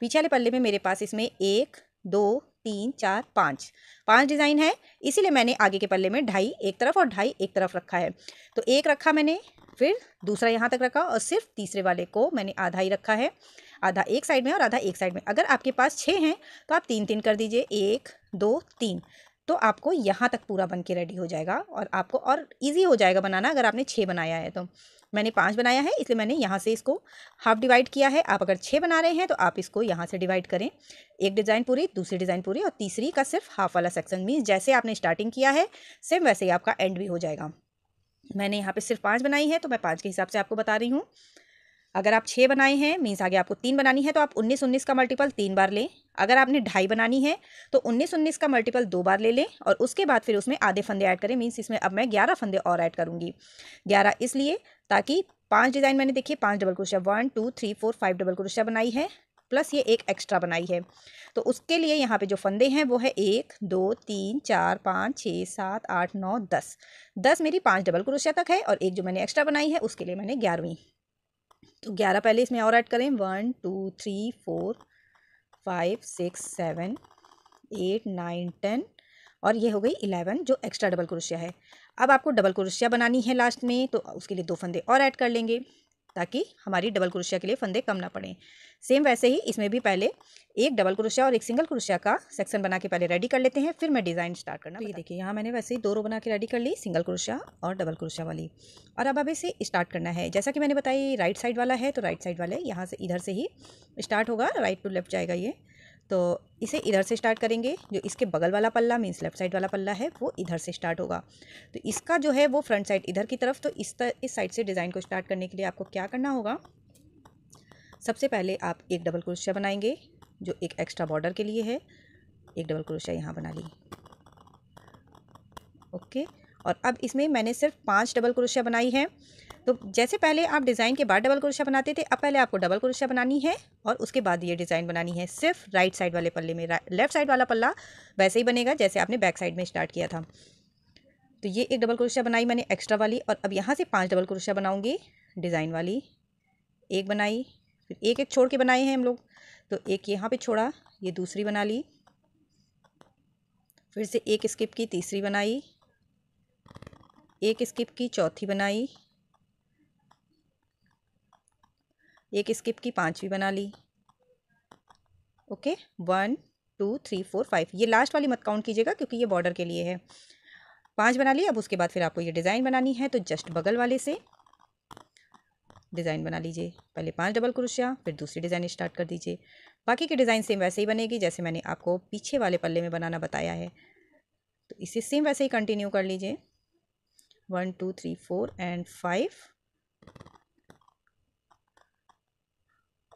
पीछे वाले पल्ले में मेरे पास इसमें एक दो तीन चार पाँच पाँच डिज़ाइन है इसीलिए मैंने आगे के पल्ले में ढाई एक तरफ और ढाई एक तरफ रखा है तो एक रखा मैंने फिर दूसरा यहाँ तक रखा और सिर्फ तीसरे वाले को मैंने आधा ही रखा है आधा एक साइड में और आधा एक साइड में अगर आपके पास छः हैं तो आप तीन तीन कर दीजिए एक दो तीन तो आपको यहाँ तक पूरा बन के रेडी हो जाएगा और आपको और ईजी हो जाएगा बनाना अगर आपने छः बनाया है तो मैंने पाँच बनाया है इसलिए मैंने यहाँ से इसको हाफ डिवाइड किया है आप अगर छः बना रहे हैं तो आप इसको यहाँ से डिवाइड करें एक डिज़ाइन पूरी दूसरी डिज़ाइन पूरी और तीसरी का सिर्फ हाफ वाला सेक्शन मीन्स जैसे आपने स्टार्टिंग किया है सेम वैसे ही आपका एंड भी हो जाएगा मैंने यहाँ पे सिर्फ पाँच बनाई है तो मैं पाँच के हिसाब से आपको बता रही हूँ अगर आप छः बनाए हैं मीन्स आगे आपको तीन बनानी है तो आप उन्नीस उन्नीस का मल्टीपल तीन बार लें अगर आपने ढाई बनानी है तो उन्नीस उन्नीस का मल्टीपल दो बार ले लें और उसके बाद फिर उसमें आधे फंदे ऐड करें मीन्स इसमें अब मैं ग्यारह फंदे और ऐड करूँगी ग्यारह इसलिए ताकि पांच डिज़ाइन मैंने देखिए पांच डबल क्रोशिया one two three four five double क्रोशिया बनाई है प्लस ये एक एक्स्ट्रा बनाई है तो उसके लिए यहाँ पे जो फंदे हैं वो है एक दो तीन चार पाँच छः सात आठ नौ दस दस मेरी पांच डबल क्रोशिया तक है और एक जो मैंने एक्स्ट्रा बनाई है उसके लिए मैंने ग्यारहवीं तो ग्यारह पहले इसमें और ऐड करें one two three four five six seven eight nine ten और ये हो गई इलेवन जो एक्स्ट्रा डबल क्रोशिया है अब आपको डबल क्रोशिया बनानी है लास्ट में तो उसके लिए दो फंदे और ऐड कर लेंगे ताकि हमारी डबल क्रोशिया के लिए फंदे कम ना पड़ें सेम वैसे ही इसमें भी पहले एक डबल क्रोशिया और एक सिंगल क्रोशिया का सेक्शन बना के पहले रेडी कर लेते हैं फिर मैं डिज़ाइन स्टार्ट करना तो ये देखिए यहाँ मैंने वैसे ही दो रो बना के रेडी कर ली सिंगल क्रोशिया और डबल क्रोशिया वाली और अब अब इसे स्टार्ट करना है जैसा कि मैंने बताया राइट साइड वाला है तो राइट साइड वाले यहाँ से इधर से ही स्टार्ट होगा राइट टू लेफ्ट जाएगा ये तो इसे इधर से स्टार्ट करेंगे जो इसके बगल वाला पल्ला मीन्स लेफ्ट साइड वाला पल्ला है वो इधर से स्टार्ट होगा तो इसका जो है वो फ्रंट साइड इधर की तरफ तो इस तर, इस साइड से डिज़ाइन को स्टार्ट करने के लिए आपको क्या करना होगा सबसे पहले आप एक डबल क्रोशिया बनाएंगे जो एक एक्स्ट्रा बॉर्डर के लिए है एक डबल क्रोशिया यहाँ बना ली ओके okay. और अब इसमें मैंने सिर्फ पाँच डबल क्रोशिया बनाई है तो जैसे पहले आप डिज़ाइन के बाद डबल क्रोशिया बनाते थे अब पहले आपको डबल क्रोशिया बनानी है और उसके बाद ये डिज़ाइन बनानी है सिर्फ राइट साइड वाले पल्ले में लेफ्ट साइड वाला पल्ला वैसे ही बनेगा जैसे आपने बैक साइड में स्टार्ट किया था तो ये एक डबल क्रोशिया बनाई मैंने एक्स्ट्रा वाली और अब यहाँ से पाँच डबल क्रोशिया बनाऊँगी डिज़ाइन वाली एक बनाई फिर एक एक छोड़ के बनाए हैं हम लोग तो एक यहाँ पर छोड़ा ये दूसरी बना ली फिर से एक स्किप की तीसरी बनाई एक स्किप की चौथी बनाई एक स्किप की पांचवी बना ली okay one two three four five ये लास्ट वाली मत काउंट कीजिएगा क्योंकि ये बॉर्डर के लिए है पांच बना ली अब उसके बाद फिर आपको ये डिज़ाइन बनानी है तो जस्ट बगल वाले से डिज़ाइन बना लीजिए पहले पांच डबल क्रोशिया फिर दूसरी डिज़ाइन स्टार्ट कर दीजिए बाकी के डिज़ाइन सेम वैसे ही बनेगी जैसे मैंने आपको पीछे वाले पल्ले में बनाना बताया है तो इसे सेम वैसे ही कंटिन्यू कर लीजिए one two three four and five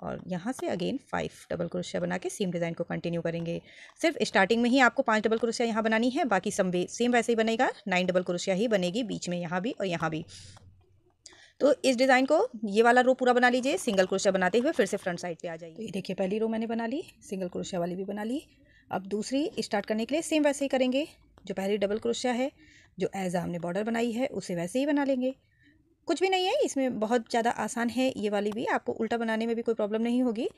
और यहाँ से अगेन फाइव डबल क्रोशिया बना के सेम डिज़ाइन को कंटिन्यू करेंगे सिर्फ स्टार्टिंग में ही आपको पांच डबल क्रोशिया यहाँ बनानी है बाकी सब सेम वैसे ही बनेगा नाइन डबल क्रोशिया ही बनेगी बीच में यहाँ भी और यहाँ भी तो इस डिज़ाइन को ये वाला रो पूरा बना लीजिए सिंगल क्रोशिया बनाते हुए फिर से फ्रंट साइड पे आ जाइए तो ये देखिए पहली रो मैंने बना ली सिंगल क्रोशिया वाली भी बना ली अब दूसरी स्टार्ट करने के लिए सेम वैसे ही करेंगे जो पहली डबल क्रोशिया है जो एज़ हमने बॉर्डर बनाई है उसे वैसे ही बना लेंगे कुछ भी नहीं है इसमें बहुत ज़्यादा आसान है ये वाली भी आपको उल्टा बनाने में भी कोई प्रॉब्लम नहीं होगी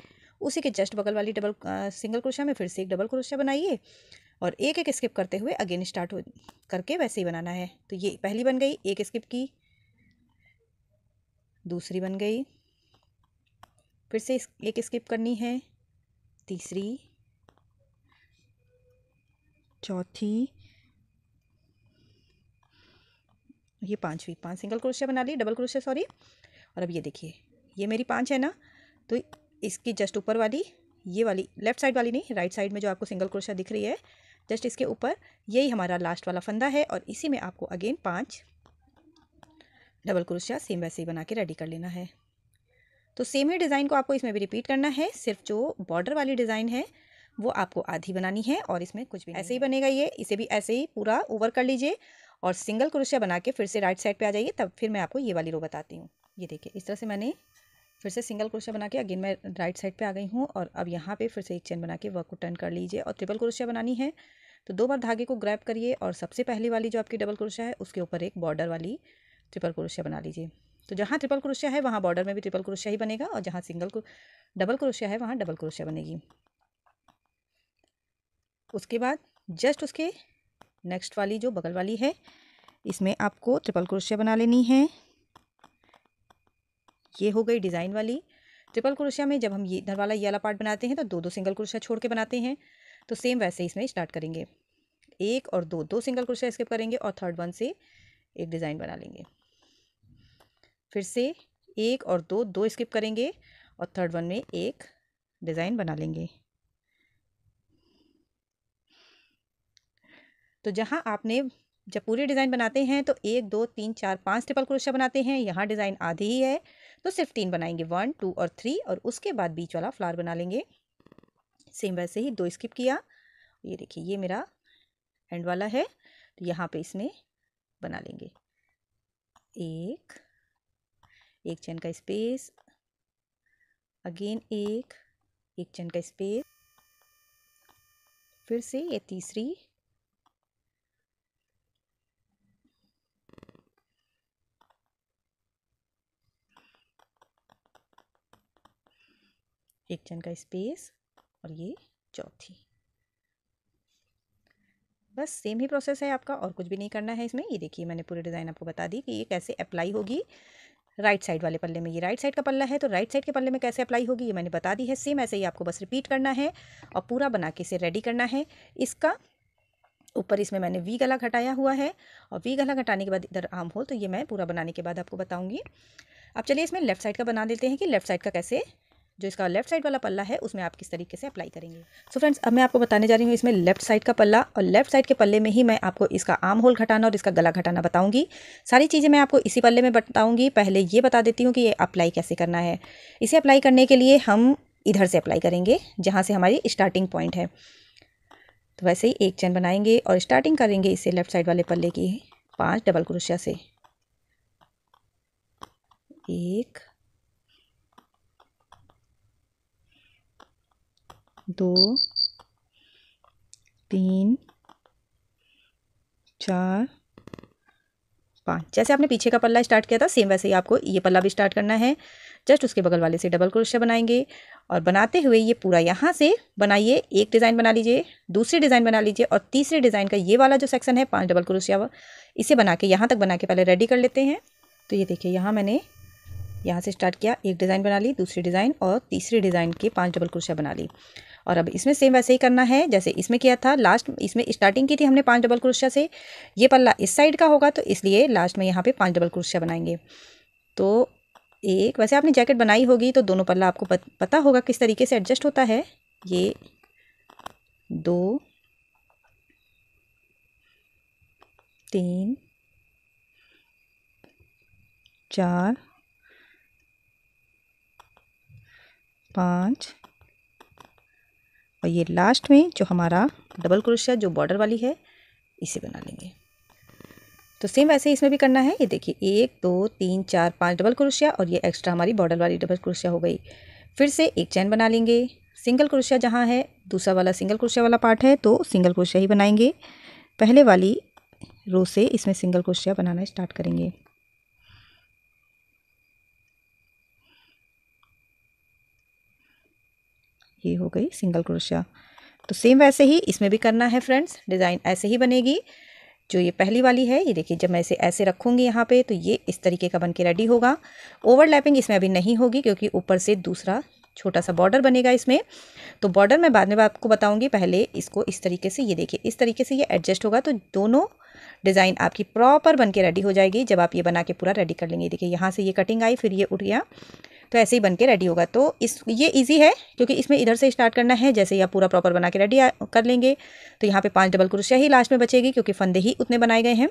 उसी के जस्ट बगल वाली डबल सिंगल क्रोशा में फिर से एक डबल क्रोशा बनाइए और एक एक स्किप करते हुए अगेन स्टार्ट हो करके वैसे ही बनाना है तो ये पहली बन गई एक स्किप की दूसरी बन गई फिर से एक स्किप करनी है तीसरी चौथी ये पाँच हुई पाँच सिंगल क्रोशिया बना ली डबल क्रोशिया सॉरी और अब ये देखिए ये मेरी पाँच है ना तो इसकी जस्ट ऊपर वाली ये वाली लेफ्ट साइड वाली नहीं राइट साइड में जो आपको सिंगल क्रोशिया दिख रही है जस्ट इसके ऊपर यही हमारा लास्ट वाला फंदा है और इसी में आपको अगेन पाँच डबल क्रोशिया सेम वैसे ही बना के रेडी कर लेना है तो सेम ही डिज़ाइन को आपको इसमें भी रिपीट करना है सिर्फ जो बॉर्डर वाली डिज़ाइन है वो आपको आधी बनानी है और इसमें कुछ भी ऐसे ही बनेगा ये इसे भी ऐसे ही पूरा ओवर कर लीजिए और सिंगल क्रोशिया बना के फिर से राइट साइड पे आ जाइए तब फिर मैं आपको ये वाली रो बताती हूँ ये देखिए इस तरह से मैंने फिर से सिंगल क्रोशिया बना के अगेन मैं राइट साइड पे आ गई हूँ और अब यहाँ पे फिर से एक चेन बना के वर्क को टर्न कर लीजिए और ट्रिपल क्रोशिया बनानी है तो दो बार धागे को ग्रैप करिए और सबसे पहली वाली जो आपकी डबल क्रोशिया है उसके ऊपर एक बॉर्डर वाली ट्रिपल क्रोशिया बना लीजिए तो जहाँ ट्रिपल क्रोशिया है वहाँ बॉर्डर में भी ट्रिपल क्रोशिया ही बनेगा और जहाँ सिंगल डबल क्रोशिया है वहाँ डबल क्रोशिया बनेगी उसके बाद जस्ट उसके नेक्स्ट वाली जो बगल वाली है इसमें आपको ट्रिपल क्रोशिया बना लेनी है ये हो गई डिज़ाइन वाली ट्रिपल क्रोशिया में जब हम ये इधर वाला ये वाला पार्ट बनाते हैं तो दो दो सिंगल क्रोशिया छोड़ के बनाते हैं तो सेम वैसे इसमें स्टार्ट करेंगे एक और दो दो सिंगल क्रोशिया स्किप करेंगे और थर्ड वन से एक डिज़ाइन बना लेंगे फिर से एक और दो दो स्किप करेंगे और थर्ड वन में एक डिज़ाइन बना लेंगे तो जहाँ आपने जब पूरी डिज़ाइन बनाते हैं तो एक दो तीन चार पाँच ट्रिपल क्रोशा बनाते हैं यहाँ डिज़ाइन आधी ही है तो सिर्फ तीन बनाएंगे वन टू और थ्री और उसके बाद बीच वाला फ्लावर बना लेंगे सेम वैसे ही दो स्किप किया ये देखिए ये मेरा एंड वाला है तो यहाँ पे इसमें बना लेंगे एक एक चैन का स्पेस अगेन एक एक चैन का स्पेस फिर से ये तीसरी एक जन का स्पेस और ये चौथी बस सेम ही प्रोसेस है आपका और कुछ भी नहीं करना है इसमें ये देखिए मैंने पूरे डिज़ाइन आपको बता दी कि ये कैसे अप्लाई होगी राइट साइड वाले पल्ले में ये राइट साइड का पल्ला है तो राइट साइड के पल्ले में कैसे अप्लाई होगी ये मैंने बता दी है सेम ऐसे ही आपको बस रिपीट करना है और पूरा बना के इसे रेडी करना है इसका ऊपर इसमें मैंने वी गला घटाया हुआ है और वी गला घटाने के बाद इधर आम होल तो ये मैं पूरा बनाने के बाद आपको बताऊंगी अब चलिए इसमें लेफ्ट साइड का बना देते हैं कि लेफ्ट साइड का कैसे जो इसका लेफ्ट साइड वाला पल्ला है उसमें आप किस तरीके से अप्लाई करेंगे सो so फ्रेंड्स अब मैं आपको बताने जा रही हूँ इसमें लेफ्ट साइड का पल्ला और लेफ्ट साइड के पल्ले में ही मैं आपको इसका आम होल घटाना और इसका गला घटाना बताऊंगी सारी चीज़ें मैं आपको इसी पल्ले में बताऊँगी पहले ये बता देती हूँ कि ये अप्लाई कैसे करना है इसे अप्लाई करने के लिए हम इधर से अप्लाई करेंगे जहाँ से हमारी स्टार्टिंग पॉइंट है तो वैसे ही एक चैन बनाएंगे और स्टार्टिंग करेंगे इसे लेफ्ट साइड वाले पल्ले की पाँच डबल क्रोशिया से एक दो तीन चार पाँच जैसे आपने पीछे का पल्ला स्टार्ट किया था सेम वैसे ही आपको ये पल्ला भी स्टार्ट करना है जस्ट उसके बगल वाले से डबल क्रोशिया बनाएंगे और बनाते हुए ये पूरा यहाँ से बनाइए एक डिज़ाइन बना लीजिए दूसरी डिज़ाइन बना लीजिए और तीसरे डिज़ाइन का ये वाला जो सेक्शन है पाँच डबल क्रोशिया इसे बना के यहाँ तक बना के पहले रेडी कर लेते हैं तो ये देखिए यहाँ मैंने यहाँ से स्टार्ट किया एक डिज़ाइन बना ली दूसरी डिज़ाइन और तीसरी डिज़ाइन के पाँच डबल क्रोशिया बना ली और अब इसमें सेम वैसे ही करना है जैसे इसमें किया था लास्ट इसमें स्टार्टिंग की थी हमने पाँच डबल क्रोशिया से ये पल्ला इस साइड का होगा तो इसलिए लास्ट में यहाँ पर पाँच डबल क्रोशिया बनाएंगे तो एक वैसे आपने जैकेट बनाई होगी तो दोनों पल्ला आपको पता होगा किस तरीके से एडजस्ट होता है ये दो तीन चार पाँच और ये लास्ट में जो हमारा डबल क्रोशिया जो बॉर्डर वाली है इसे बना लेंगे तो सेम वैसे इसमें भी करना है ये देखिए एक दो तीन चार पाँच डबल क्रोशिया और ये एक्स्ट्रा हमारी बॉर्डर वाली डबल क्रोशिया हो गई फिर से एक चैन बना लेंगे सिंगल क्रोशिया जहाँ है दूसरा वाला सिंगल क्रोशिया वाला पार्ट है तो सिंगल क्रोशिया ही बनाएंगे पहले वाली रो से इसमें सिंगल क्रोशिया बनाना स्टार्ट करेंगे ये हो गई सिंगल क्रोशिया तो सेम वैसे ही इसमें भी करना है फ्रेंड्स डिज़ाइन ऐसे ही बनेगी जो ये पहली वाली है ये देखिए जब मैं इसे ऐसे रखूँगी यहाँ पे तो ये इस तरीके का बन के रेडी होगा ओवरलैपिंग इसमें अभी नहीं होगी क्योंकि ऊपर से दूसरा छोटा सा बॉर्डर बनेगा इसमें तो बॉर्डर मैं बाद में आपको बताऊँगी पहले इसको इस तरीके से ये देखिए इस तरीके से ये एडजस्ट होगा तो दोनों डिज़ाइन आपकी प्रॉपर बन के रेडी हो जाएगी जब आप ये बना के पूरा रेडी कर लेंगे देखिए यहाँ से ये कटिंग आई फिर ये उठ गया तो ऐसे ही बन के रेडी होगा तो इस ये इजी है क्योंकि इसमें इधर से स्टार्ट करना है जैसे ही आप पूरा प्रॉपर बना के रेडी कर लेंगे तो यहाँ पे पांच डबल क्रोशिया ही लास्ट में बचेगी क्योंकि फंदे ही उतने बनाए गए हैं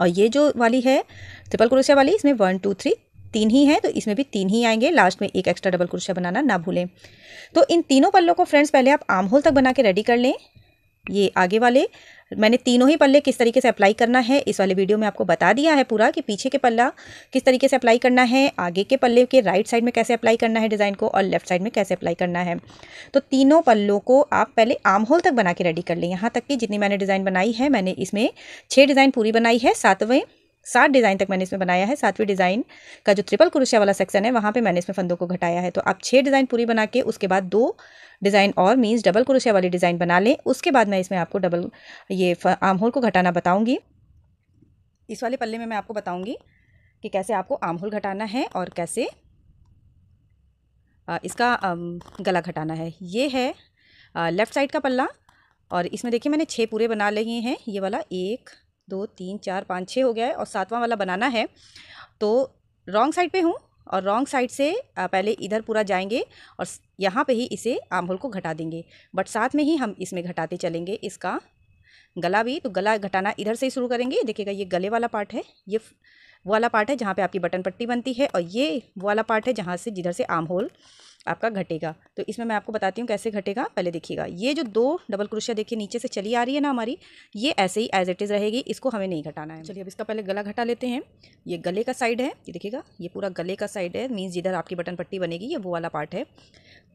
और ये जो वाली है ट्रिपल क्रोशिया वाली इसमें वन टू थ्री तीन ही हैं तो इसमें भी तीन ही आएंगे लास्ट में एक एक्स्ट्रा डबल क्रोशिया बनाना ना भूलें तो इन तीनों पल्लों को फ्रेंड्स पहले आप आम होल तक बना के रेडी कर लें ये आगे वाले मैंने तीनों ही पल्ले किस तरीके से अप्लाई करना है इस वाले वीडियो में आपको बता दिया है पूरा कि पीछे के पल्ला किस तरीके से अप्लाई करना है आगे के पल्ले के राइट साइड में कैसे अप्लाई करना है डिज़ाइन को और लेफ्ट साइड में कैसे अप्लाई करना है तो तीनों पल्लों को आप पहले आम होल तक बना के रेडी कर लें यहाँ तक कि जितनी मैंने डिज़ाइन बनाई है मैंने इसमें छः डिज़ाइन पूरी बनाई है सातवें सात डिज़ाइन तक मैंने इसमें बनाया है सातवीं डिज़ाइन का जो ट्रिपल क्रोशिया वाला सेक्शन है वहाँ पे मैंने इसमें फंदों को घटाया है तो आप छः डिज़ाइन पूरी बना के उसके बाद दो डिज़ाइन और मीन्स डबल क्रोशिया वाली डिज़ाइन बना लें उसके बाद मैं इसमें आपको डबल ये आम होल को घटाना बताऊँगी इस वाले पल्ले में मैं आपको बताऊँगी कि कैसे आपको आम होल घटाना है और कैसे इसका गला घटाना है ये है लेफ़्ट साइड का पल्ला और इसमें देखिए मैंने छः पूरे बना लिए हैं ये वाला एक दो तीन चार पाँच छः हो गया है और सातवां वाला बनाना है तो रॉन्ग साइड पे हूँ और रॉन्ग साइड से पहले इधर पूरा जाएंगे और यहाँ पे ही इसे आम होल को घटा देंगे बट साथ में ही हम इसमें घटाते चलेंगे इसका गला भी तो गला घटाना इधर से ही शुरू करेंगे देखिएगा ये गले वाला पार्ट है ये वाला पार्ट है जहाँ पे आपकी बटन पट्टी बनती है और ये वाला पार्ट है जहाँ से जिधर से आम होल आपका घटेगा तो इसमें मैं आपको बताती हूँ कैसे घटेगा पहले देखिएगा ये जो दो डबल क्रोशिया देखिए नीचे से चली आ रही है ना हमारी ये ऐसे ही एज इट इज़ रहेगी इसको हमें नहीं घटाना है चलिए अब इसका पहले गला घटा लेते हैं ये गले का साइड है ये देखिएगा ये पूरा गले का साइड है मीन्स जिधर आपकी बटन पट्टी बनेगी ये वो वाला पार्ट है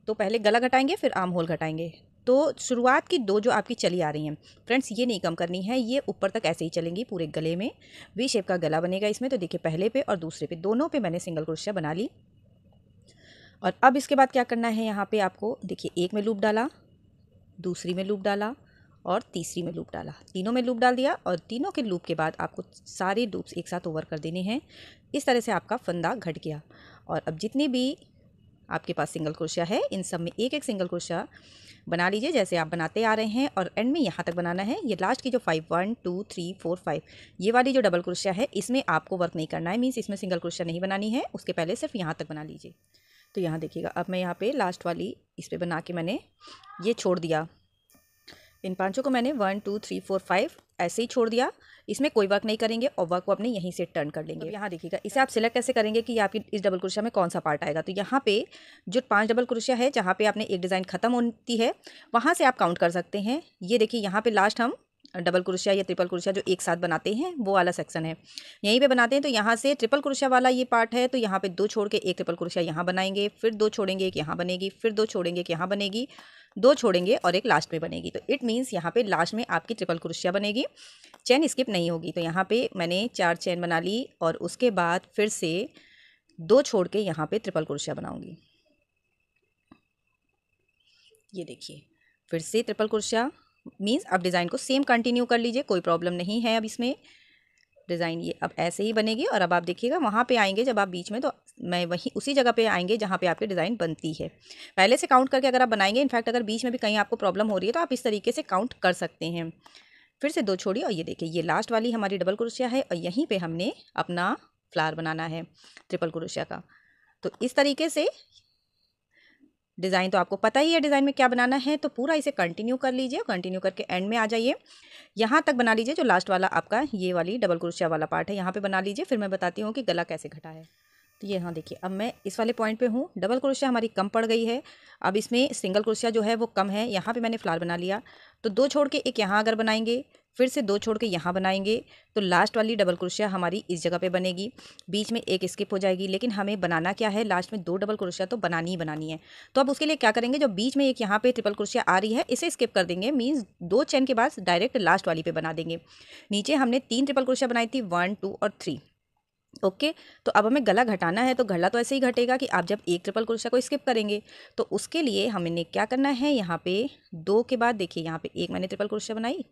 तो पहले गला घटाएंगे फिर आम होल घटाएंगे तो शुरुआत की दो जो आपकी चली आ रही हैं फ्रेंड्स ये नहीं कम करनी है ये ऊपर तक ऐसे ही चलेंगी पूरे गले में वी शेप का गला बनेगा इसमें तो देखिए पहले पे और दूसरे पे दोनों पे मैंने सिंगल क्रोशिया बना ली और अब इसके बाद क्या करना है यहाँ पे आपको देखिए एक में लूप डाला दूसरी में लूप डाला और तीसरी में लूप डाला तीनों में लूप डाल दिया और तीनों के लूप के बाद आपको सारे लूप्स एक साथ ओवर कर देने हैं इस तरह से आपका फंदा घट गया और अब जितनी भी आपके पास सिंगल क्रोशिया है इन सब में एक एक सिंगल क्रोशिया बना लीजिए जैसे आप बनाते आ रहे हैं और एंड में यहाँ तक बनाना है ये लास्ट की जो five one two three four five ये वाली जो डबल क्रोशिया है इसमें आपको वर्क नहीं करना है मीन्स इसमें सिंगल क्रोशिया नहीं बनानी है उसके पहले सिर्फ यहाँ तक बना लीजिए तो यहाँ देखिएगा अब मैं यहाँ पर लास्ट वाली इस पर बना के मैंने ये छोड़ दिया इन पाँचों को मैंने one two three four five ऐसे ही छोड़ दिया इसमें कोई वर्क नहीं करेंगे और वर्क को अपने यहीं से टर्न कर लेंगे तो यहाँ देखिएगा इसे आप सिलेक्ट कैसे करेंगे कि आपकी इस डबल क्रोशिया में कौन सा पार्ट आएगा तो यहाँ पे जो पाँच डबल क्रोशिया है जहाँ पे आपने एक डिज़ाइन खत्म होती है वहाँ से आप काउंट कर सकते हैं ये देखिए यहाँ पर लास्ट हम डबल क्रोशिया या ट्रिपल क्रोशिया जो एक साथ बनाते हैं वो वाला सेक्शन है यहीं पे बनाते हैं तो यहाँ से ट्रिपल क्रोशिया वाला ये पार्ट है तो यहाँ पे दो छोड़ के एक ट्रिपल क्रोशिया यहाँ बनाएंगे फिर दो छोड़ेंगे एक यहाँ बनेगी फिर दो छोड़ेंगे एक यहाँ बनेगी दो छोड़ेंगे और एक लास्ट में बनेगी तो इट मीन्स यहाँ पे लास्ट में आपकी ट्रिपल क्रोशिया बनेगी चैन स्किप नहीं होगी तो यहाँ पे मैंने चार चैन बना ली और उसके बाद फिर से दो छोड़ के यहाँ पे ट्रिपल क्रोशिया बनाऊंगी ये देखिए फिर से ट्रिपल क्रोशिया मींस अब डिज़ाइन को सेम कंटिन्यू कर लीजिए कोई प्रॉब्लम नहीं है अब इसमें डिज़ाइन ये अब ऐसे ही बनेगी और अब आप देखिएगा वहाँ पे आएंगे जब आप बीच में तो मैं वहीं उसी जगह पे आएंगे जहाँ पे आपके डिज़ाइन बनती है पहले से काउंट करके अगर आप बनाएंगे इनफैक्ट अगर बीच में भी कहीं आपको प्रॉब्लम हो रही है तो आप इस तरीके से काउंट कर सकते हैं फिर से दो छोड़ी और ये देखिए ये लास्ट वाली हमारी डबल क्रोशिया है और यहीं पे हमने अपना फ्लावर बनाना है ट्रिपल क्रोशिया का तो इस तरीके से डिज़ाइन तो आपको पता ही है डिज़ाइन में क्या बनाना है तो पूरा इसे कंटिन्यू कर लीजिए कंटिन्यू करके एंड में आ जाइए यहाँ तक बना लीजिए जो लास्ट वाला आपका ये वाली डबल क्रोशिया वाला पार्ट है यहाँ पर बना लीजिए फिर मैं बताती हूँ कि गला कैसे घटा है तो ये हाँ देखिए अब मैं इस वाले पॉइंट पे हूँ डबल क्रोशिया हमारी कम पड़ गई है अब इसमें सिंगल क्रोशिया जो है वो कम है यहाँ पे मैंने फ्लावर बना लिया तो दो छोड़ के एक यहाँ अगर बनाएंगे फिर से दो छोड़ के यहाँ बनाएंगे तो लास्ट वाली डबल क्रोशिया हमारी इस जगह पे बनेगी बीच में एक स्किप हो जाएगी लेकिन हमें बनाना क्या है लास्ट में दो डबल क्रोशिया तो बनानी ही बनानी है तो अब उसके लिए क्या करेंगे जो बीच में एक यहाँ पे ट्रिपल क्रोशिया आ रही है इसे स्किप कर देंगे मीन्स दो चैन के बाद डायरेक्ट लास्ट वाली पे बना देंगे नीचे हमने तीन ट्रिपल क्रोशिया बनाई थी वन टू और थ्री ओके okay, तो अब हमें गला घटाना है तो गला तो ऐसे ही घटेगा कि आप जब एक ट्रिपल क्रोशिया को स्किप करेंगे तो उसके लिए हमें क्या करना है यहाँ पे दो के बाद देखिए यहाँ पे एक मैंने ट्रिपल क्रोशिया बनाई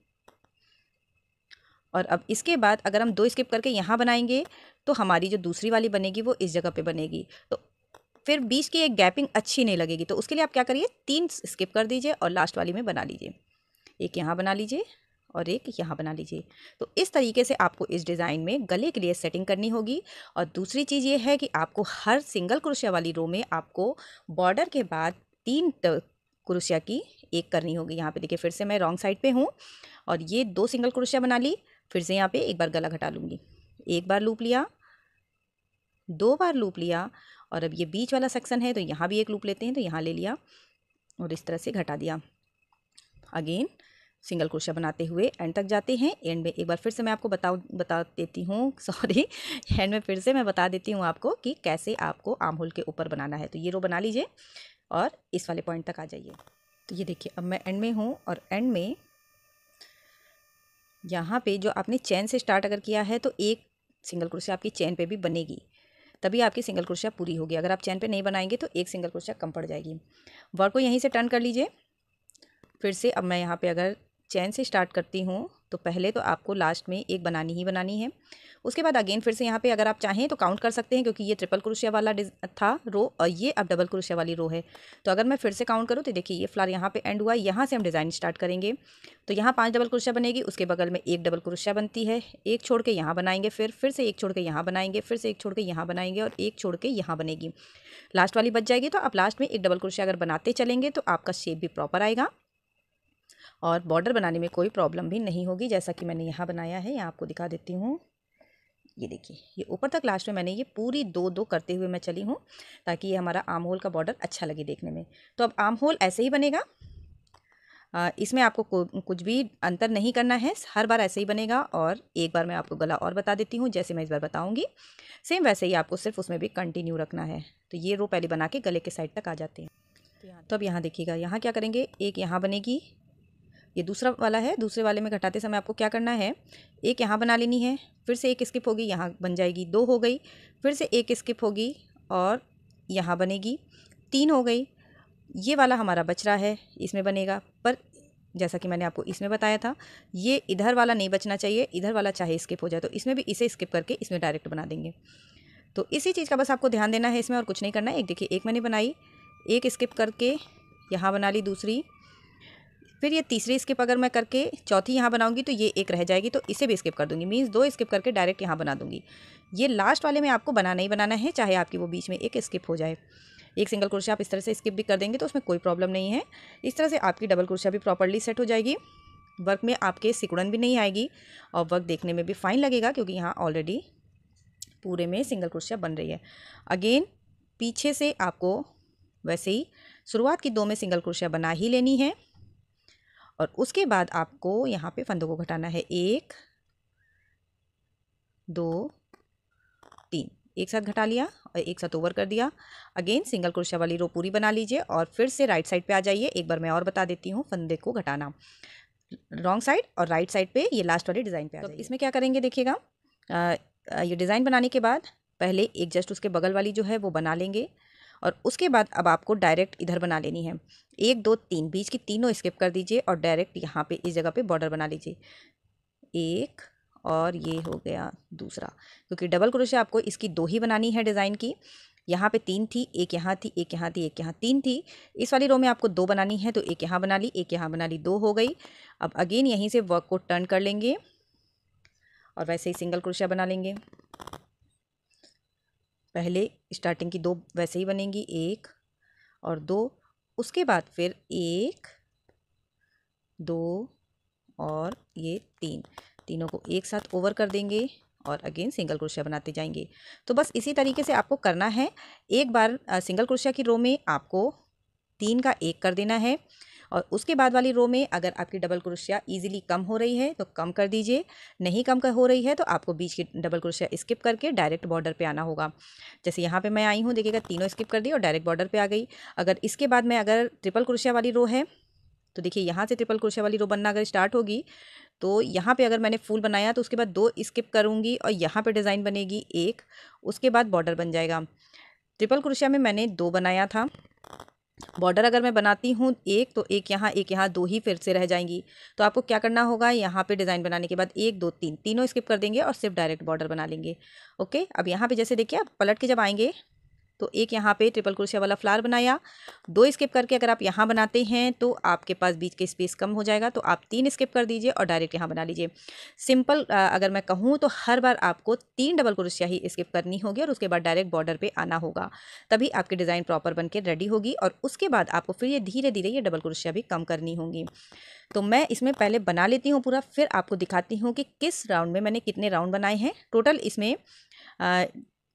और अब इसके बाद अगर हम दो स्किप करके यहाँ बनाएंगे तो हमारी जो दूसरी वाली बनेगी वो इस जगह पर बनेगी तो फिर बीच की एक गैपिंग अच्छी नहीं लगेगी तो उसके लिए आप क्या करिए तीन स्किप कर दीजिए और लास्ट वाली में बना लीजिए एक यहाँ बना लीजिए और एक यहाँ बना लीजिए तो इस तरीके से आपको इस डिज़ाइन में गले के लिए सेटिंग करनी होगी और दूसरी चीज़ ये है कि आपको हर सिंगल क्रोशिया वाली रो में आपको बॉर्डर के बाद तीन क्रोशिया की एक करनी होगी यहाँ पे देखिए फिर से मैं रॉन्ग साइड पे हूँ और ये दो सिंगल क्रोशिया बना ली फिर से यहाँ पे एक बार गला घटा लूँगी एक बार लूप लिया दो बार लूप लिया और अब ये बीच वाला सेक्शन है तो यहाँ भी एक लूप लेते हैं तो यहाँ ले लिया और इस तरह से घटा दिया अगेन सिंगल क्रोशिया बनाते हुए एंड तक जाते हैं एंड में एक बार फिर से मैं आपको बताऊँ बता देती हूँ सॉरी एंड में फिर से मैं बता देती हूँ आपको कि कैसे आपको आम होल के ऊपर बनाना है तो ये रो बना लीजिए और इस वाले पॉइंट तक आ जाइए तो ये देखिए अब मैं एंड में हूँ और एंड में यहाँ पे जो आपने चैन से स्टार्ट अगर किया है तो एक सिंगल क्रोशिया आपकी चैन पे भी बनेगी तभी आपकी सिंगल क्रोशिया पूरी होगी अगर आप चैन पे नहीं बनाएंगे तो एक सिंगल क्रोशिया कम पड़ जाएगी वर्क को यहीं से टर्न कर लीजिए फिर से अब मैं यहाँ पे अगर चैन से स्टार्ट करती हूँ तो पहले तो आपको लास्ट में एक बनानी ही बनानी है उसके बाद अगेन फिर से यहाँ पे अगर आप चाहें तो काउंट कर सकते हैं क्योंकि ये ट्रिपल क्रोशिया वाला था रो और ये अब डबल क्रोशिया वाली रो है तो अगर मैं फिर से काउंट करूँ तो देखिए ये फ्लार यहाँ पे एंड हुआ यहाँ से हम डिज़ाइन स्टार्ट करेंगे तो यहाँ पाँच डबल क्रोशिया बनेगी उसके बगल में एक डबल क्रोशिया बनती है एक छोड़ के यहाँ बनाएंगे फिर फिर से एक छोड़ के यहाँ बनाएंगे फिर से एक छोड़ के यहाँ बनाएंगे और एक छोड़ के यहाँ बनेगी लास्ट वाली बच जाएगी तो आप लास्ट में एक डबल क्रोशिया अगर बनाते चलेंगे तो आपका शेप भी प्रॉपर आएगा और बॉर्डर बनाने में कोई प्रॉब्लम भी नहीं होगी जैसा कि मैंने यहाँ बनाया है यहाँ आपको दिखा देती हूँ ये देखिए ये ऊपर तक लास्ट में मैंने ये पूरी दो दो करते हुए मैं चली हूँ ताकि ये हमारा आम होल का बॉर्डर अच्छा लगे देखने में तो अब आम होल ऐसे ही बनेगा इसमें आपको कुछ भी अंतर नहीं करना है हर बार ऐसे ही बनेगा और एक बार मैं आपको गला और बता देती हूँ जैसे मैं इस बार बताऊँगी सेम वैसे ही आपको सिर्फ उसमें भी कंटिन्यू रखना है तो ये रो पहले बना के गले के साइड तक आ जाते हैं तो अब यहाँ देखिएगा यहाँ क्या करेंगे एक यहाँ बनेगी ये दूसरा वाला है दूसरे वाले में घटाते समय आपको क्या करना है एक यहाँ बना लेनी है फिर से एक स्किप होगी यहाँ बन जाएगी दो हो गई फिर से एक स्किप होगी और यहाँ बनेगी तीन हो गई ये वाला हमारा बच रहा है इसमें बनेगा पर जैसा कि मैंने आपको इसमें बताया था ये इधर वाला नहीं बचना चाहिए इधर वाला चाहे स्किप हो जाए तो इसमें भी इसे स्किप करके इसमें डायरेक्ट बना देंगे तो इसी चीज़ का बस आपको ध्यान देना है इसमें और कुछ नहीं करना है एक देखिए एक मैंने बनाई एक स्किप करके यहाँ बना ली दूसरी फिर ये तीसरी स्किप अगर मैं करके चौथी यहाँ बनाऊंगी तो ये एक रह जाएगी तो इसे भी स्किप कर दूंगी मीन्स दो स्किप करके डायरेक्ट यहाँ बना दूंगी ये लास्ट वाले में आपको बनाना ही बनाना है चाहे आपकी वो बीच में एक स्किप हो जाए एक सिंगल क्रोशिया आप इस तरह से स्किप भी कर देंगे तो उसमें कोई प्रॉब्लम नहीं है इस तरह से आपकी डबल क्रोशिया भी प्रॉपरली सेट हो जाएगी वर्क में आपके सिकुड़न भी नहीं आएगी और वर्क देखने में भी फाइन लगेगा क्योंकि यहाँ ऑलरेडी पूरे में सिंगल क्रोशिया बन रही है अगेन पीछे से आपको वैसे ही शुरुआत की दो में सिंगल क्रोशिया बना ही लेनी है और उसके बाद आपको यहाँ पे फंदों को घटाना है एक दो तीन एक साथ घटा लिया और एक साथ ओवर कर दिया अगेन सिंगल क्रोशिया वाली रो पूरी बना लीजिए और फिर से राइट साइड पे आ जाइए एक बार मैं और बता देती हूँ फंदे को घटाना रॉन्ग साइड और राइट साइड पे ये लास्ट वाले डिज़ाइन पे आ तो इसमें क्या करेंगे देखिएगा ये डिज़ाइन बनाने के बाद पहले एक जस्ट उसके बगल वाली जो है वो बना लेंगे और उसके बाद अब आपको डायरेक्ट इधर बना लेनी है एक दो तीन बीच की तीनों स्किप कर दीजिए और डायरेक्ट यहाँ पे इस जगह पे बॉर्डर बना लीजिए एक और ये हो गया दूसरा क्योंकि डबल क्रोशिया आपको इसकी दो ही बनानी है डिज़ाइन की यहाँ पे तीन थी एक यहाँ थी एक यहाँ थी एक यहाँ तीन थी इस वाली रो में आपको दो बनानी है तो एक यहाँ बना ली एक यहाँ बना ली दो हो गई अब अगेन यहीं से वर्क को टर्न कर लेंगे और वैसे ही सिंगल क्रोशिया बना लेंगे पहले स्टार्टिंग की दो वैसे ही बनेंगी एक और दो उसके बाद फिर एक दो और ये तीन तीनों को एक साथ ओवर कर देंगे और अगेन सिंगल क्रोशिया बनाते जाएंगे तो बस इसी तरीके से आपको करना है एक बार सिंगल क्रोशिया की रो में आपको तीन का एक कर देना है और उसके बाद वाली रो में अगर आपकी डबल क्रोशिया ईजिली कम हो रही है तो कम कर दीजिए नहीं कम हो रही है तो आपको बीच की डबल क्रोशिया स्किप करके डायरेक्ट बॉर्डर पर आना होगा जैसे यहाँ पर मैं आई हूँ देखिएगा तीनों स्किप कर दी और डायरेक्ट बॉर्डर पर आ गई अगर इसके बाद में अगर ट्रिपल क्रोशिया वाली रो है तो देखिए यहाँ से ट्रिपल क्रोशिया वाली रो बनना अगर स्टार्ट होगी तो यहाँ पे अगर मैंने फूल बनाया तो उसके बाद दो स्किप करूँगी और यहाँ पे डिज़ाइन बनेगी एक उसके बाद बॉर्डर बन जाएगा ट्रिपल क्रोशिया में मैंने दो बनाया था बॉर्डर अगर मैं बनाती हूँ एक तो एक यहाँ एक यहाँ दो ही फिर से रह जाएंगी तो आपको क्या करना होगा यहाँ पे डिज़ाइन बनाने के बाद एक दो तीन तीनों स्किप कर देंगे और सिर्फ डायरेक्ट बॉर्डर बना लेंगे ओके अब यहाँ पे जैसे देखिए आप पलट के जब आएंगे तो एक यहाँ पे ट्रिपल क्रोशिया वाला फ्लावर बनाया दो स्किप करके अगर आप यहाँ बनाते हैं तो आपके पास बीच के स्पेस कम हो जाएगा तो आप तीन स्किप कर दीजिए और डायरेक्ट यहाँ बना लीजिए सिंपल अगर मैं कहूँ तो हर बार आपको तीन डबल क्रोशिया ही स्किप करनी होगी और उसके बाद डायरेक्ट बॉर्डर पर आना होगा तभी आपकी डिज़ाइन प्रॉपर बन के रेडी होगी और उसके बाद आपको फिर ये धीरे धीरे ये डबल क्रोशिया भी कम करनी होगी तो मैं इसमें पहले बना लेती हूँ पूरा फिर आपको दिखाती हूँ कि किस राउंड में मैंने कितने राउंड बनाए हैं टोटल इसमें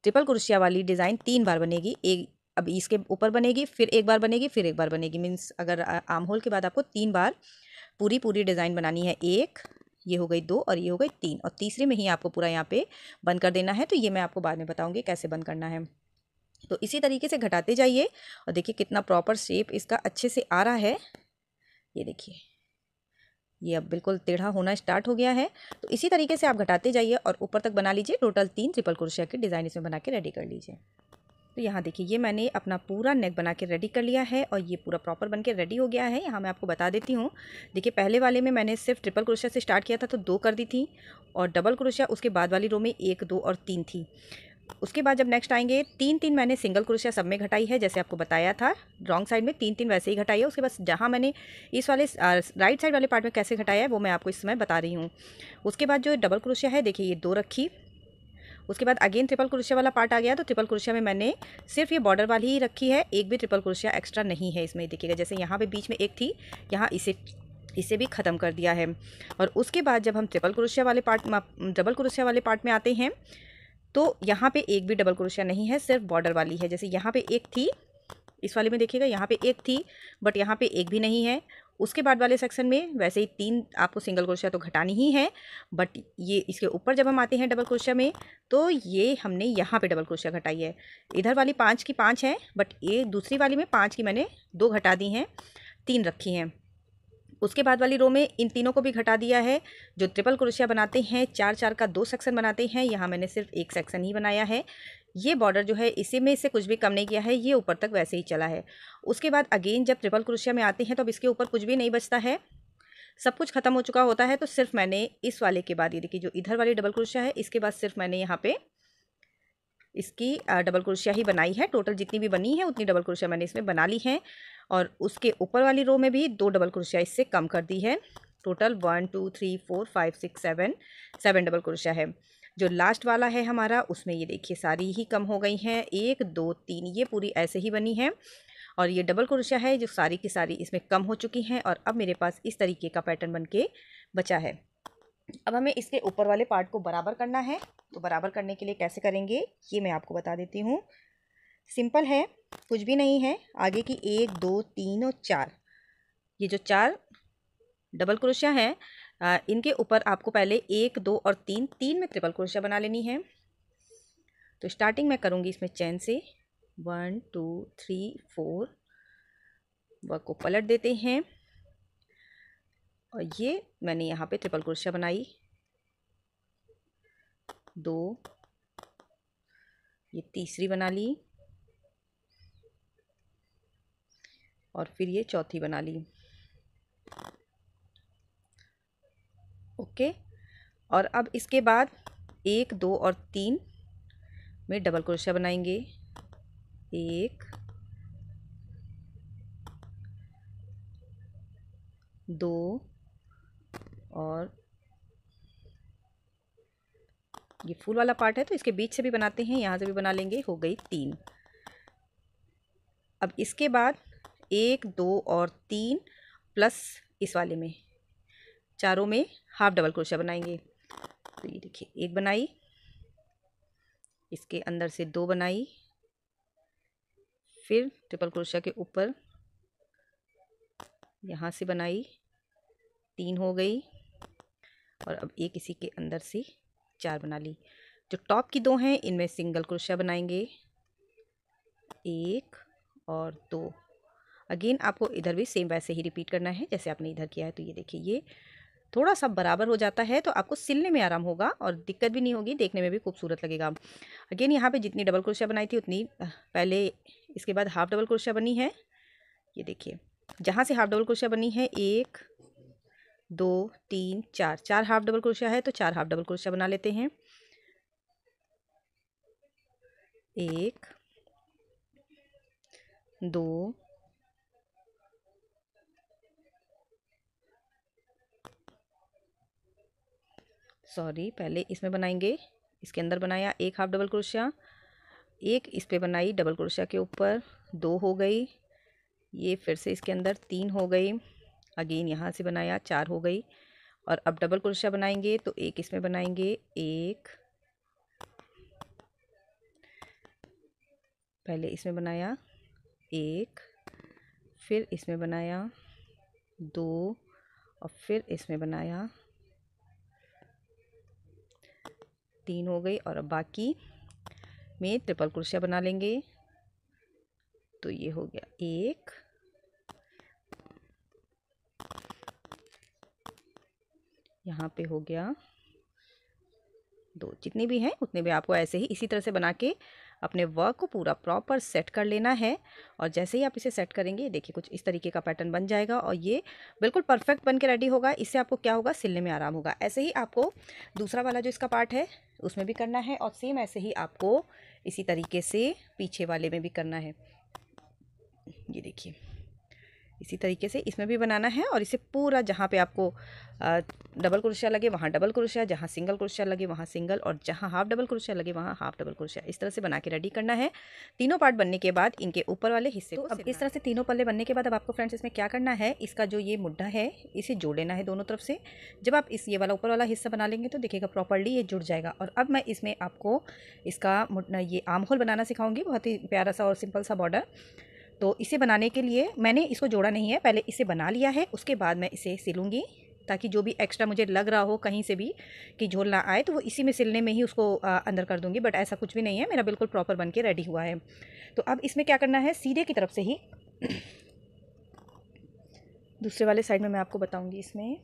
ट्रिपल क्रोशिया वाली डिज़ाइन तीन बार बनेगी एक अब इसके ऊपर बनेगी फिर एक बार बनेगी फिर एक बार बनेगी मीन्स अगर आम होल के बाद आपको तीन बार पूरी पूरी डिज़ाइन बनानी है एक ये हो गई दो और ये हो गई तीन और तीसरे में ही आपको पूरा यहाँ पे बंद कर देना है तो ये मैं आपको बाद में बताऊँगी कैसे बंद करना है तो इसी तरीके से घटाते जाइए और देखिए कितना प्रॉपर शेप इसका अच्छे से आ रहा है ये देखिए ये अब बिल्कुल टेढ़ा होना स्टार्ट हो गया है तो इसी तरीके से आप घटाते जाइए और ऊपर तक बना लीजिए टोटल तीन ट्रिपल क्रोशिया के डिज़ाइन इसमें बना के रेडी कर लीजिए तो यहाँ देखिए ये मैंने अपना पूरा नेक बना के रेडी कर लिया है और ये पूरा प्रॉपर बन के रेडी हो गया है यहाँ मैं आपको बता देती हूँ देखिए पहले वाले में मैंने सिर्फ ट्रिपल क्रोशिया से स्टार्ट किया था तो दो कर दी थी और डबल क्रोशिया उसके बाद वाली रो में एक दो और तीन थी उसके बाद जब नेक्स्ट आएंगे तीन तीन मैंने सिंगल क्रोशिया सब में घटाई है जैसे आपको बताया था रॉन्ग साइड में तीन तीन वैसे ही घटाई है उसके बाद जहाँ मैंने इस वाले राइट साइड वाले पार्ट में कैसे घटाया है वो मैं आपको इस समय बता रही हूँ उसके बाद जो डबल क्रोशिया है देखिए ये दो रखी उसके बाद अगेन ट्रिपल क्रोशिया वाला पार्ट आ गया तो ट्रिपल क्रोशिया में मैंने सिर्फ ये बॉर्डर वाली ही रखी है एक भी ट्रिपल क्रोशिया एक्स्ट्रा नहीं है इसमें देखिएगा जैसे यहाँ पे बीच में एक थी यहाँ इसे इसे भी ख़त्म कर दिया है और उसके बाद जब हम ट्रिपल क्रोशिया वाले पार्ट डबल क्रोशिया वाले पार्ट में आते हैं तो यहाँ पे एक भी डबल क्रोशिया नहीं है सिर्फ बॉर्डर वाली है जैसे यहाँ पे एक थी इस वाले में देखिएगा यहाँ पे एक थी बट यहाँ पे एक भी नहीं है उसके बाद वाले सेक्शन में वैसे ही तीन आपको सिंगल क्रोशिया तो घटानी ही है बट ये इसके ऊपर जब हम आते हैं डबल क्रोशिया में तो ये हमने यहाँ पे डबल क्रोशिया घटाई है इधर वाली पाँच की पाँच है बट ये दूसरी वाली में पाँच की मैंने दो घटा दी हैं तीन रखी हैं उसके बाद वाली रो में इन तीनों को भी घटा दिया है जो ट्रिपल क्रोशिया बनाते हैं चार चार का दो सेक्शन बनाते हैं यहाँ मैंने सिर्फ एक सेक्शन ही बनाया है ये बॉर्डर जो है इसी में इससे कुछ भी कम नहीं किया है ये ऊपर तक वैसे ही चला है उसके बाद अगेन जब ट्रिपल क्रोशिया में आते हैं तो अब इसके ऊपर कुछ भी नहीं बचता है सब कुछ खत्म हो चुका होता है तो सिर्फ मैंने इस वाले के बाद ये देखिए जो इधर वाली डबल क्रोशिया है इसके बाद सिर्फ मैंने यहाँ पे इसकी डबल क्रोशिया ही बनाई है टोटल जितनी भी बनी है उतनी डबल क्रोशिया मैंने इसमें बना ली है और उसके ऊपर वाली रो में भी दो डबल क्रोशिया इससे कम कर दी है total one two three four five six seven seven double क्रोशिया है जो लास्ट वाला है हमारा उसमें ये देखिए सारी ही कम हो गई हैं एक दो तीन ये पूरी ऐसे ही बनी है और ये डबल क्रोशिया है जो सारी की सारी इसमें कम हो चुकी हैं और अब मेरे पास इस तरीके का पैटर्न बन के बचा है अब हमें इसके ऊपर वाले पार्ट को बराबर करना है तो बराबर करने के लिए कैसे करेंगे ये मैं आपको बता देती हूँ सिंपल है कुछ भी नहीं है आगे की एक दो तीन और चार ये जो चार डबल क्रोशिया हैं इनके ऊपर आपको पहले एक दो और तीन तीन में ट्रिपल क्रोशिया बना लेनी है तो स्टार्टिंग मैं करूँगी इसमें चैन से one two three four work को पलट देते हैं और ये मैंने यहाँ पे ट्रिपल क्रोशिया बनाई दो ये तीसरी बना ली और फिर ये चौथी बना ली ओके और अब इसके बाद एक दो और तीन में डबल क्रोशिया बनाएंगे एक दो और ये फूल वाला पार्ट है तो इसके बीच से भी बनाते हैं यहाँ से भी बना लेंगे हो गई तीन अब इसके बाद एक दो और तीन प्लस इस वाले में चारों में हाफ डबल क्रोशिया बनाएंगे तो ये देखिए एक बनाई इसके अंदर से दो बनाई फिर ट्रिपल क्रोशिया के ऊपर यहाँ से बनाई तीन हो गई और अब एक इसी के अंदर से चार बना ली जो टॉप की दो हैं इनमें सिंगल क्रोशिया बनाएंगे एक और दो अगेन आपको इधर भी सेम वैसे ही रिपीट करना है जैसे आपने इधर किया है तो ये देखिए ये थोड़ा सा बराबर हो जाता है तो आपको सिलने में आराम होगा और दिक्कत भी नहीं होगी देखने में भी खूबसूरत लगेगा अगेन यहाँ पे जितनी डबल क्रोशिया बनाई थी उतनी पहले इसके बाद हाफ डबल क्रोशिया बनी है ये देखिए जहाँ से हाफ डबल क्रोशिया बनी है एक दो तीन चार चार हाफ डबल क्रोशिया है तो चार हाफ डबल क्रोशिया बना लेते हैं एक दो सॉरी पहले इसमें बनाएंगे इसके अंदर बनाया एक हाफ डबल क्रोशिया एक इस पे बनाई डबल क्रोशिया के ऊपर दो हो गई ये फिर से इसके अंदर तीन हो गई अगेन यहाँ से बनाया चार हो गई और अब डबल क्रोशिया बनाएंगे तो एक इसमें बनाएंगे एक पहले इसमें बनाया एक फिर इसमें बनाया दो और फिर इसमें बनाया तीन हो गई और अब बाकी में ट्रिपल क्रोशिया बना लेंगे तो ये हो गया एक यहाँ पे हो गया दो जितने भी हैं उतने भी आपको ऐसे ही इसी तरह से बना के अपने वर्क को पूरा प्रॉपर सेट कर लेना है और जैसे ही आप इसे सेट करेंगे देखिए कुछ इस तरीके का पैटर्न बन जाएगा और ये बिल्कुल परफेक्ट बन के रेडी होगा इससे आपको क्या होगा सिलने में आराम होगा ऐसे ही आपको दूसरा वाला जो इसका पार्ट है उसमें भी करना है और सेम ऐसे ही आपको इसी तरीके से पीछे वाले में भी करना है ये देखिए इसी तरीके से इसमें भी बनाना है और इसे पूरा जहाँ पे आपको डबल क्रोशिया लगे वहाँ डबल क्रोशिया जहाँ सिंगल क्रोशिया लगे वहाँ सिंगल और जहाँ हाफ डबल क्रोशिया लगे वहाँ हाफ डबल क्रोशिया इस तरह से बना के रेडी करना है तीनों पार्ट बनने के बाद इनके ऊपर वाले हिस्से को तो अब इस तरह से तीनों पल्ले बनने के बाद अब आपको फ्रेंड्स इसमें क्या करना है इसका जो ये मुड्ढा है इसे जोड़ लेना है दोनों तरफ से जब आप इस ये वाला ऊपर वाला हिस्सा बना लेंगे तो देखिएगा प्रॉपरली ये जुड़ जाएगा और अब मैं इसमें आपको इसका ये आम होल बनाना सिखाऊंगी बहुत ही प्यारा सा और सिंपल सा बॉर्डर तो इसे बनाने के लिए मैंने इसको जोड़ा नहीं है पहले इसे बना लिया है उसके बाद मैं इसे सिलूँगी ताकि जो भी एक्स्ट्रा मुझे लग रहा हो कहीं से भी कि झोल ना आए तो वो इसी में सिलने में ही उसको आ, अंदर कर दूँगी बट ऐसा कुछ भी नहीं है मेरा बिल्कुल प्रॉपर बन के रेडी हुआ है तो अब इसमें क्या करना है सीधे की तरफ से ही दूसरे वाले साइड में मैं आपको बताऊँगी इसमें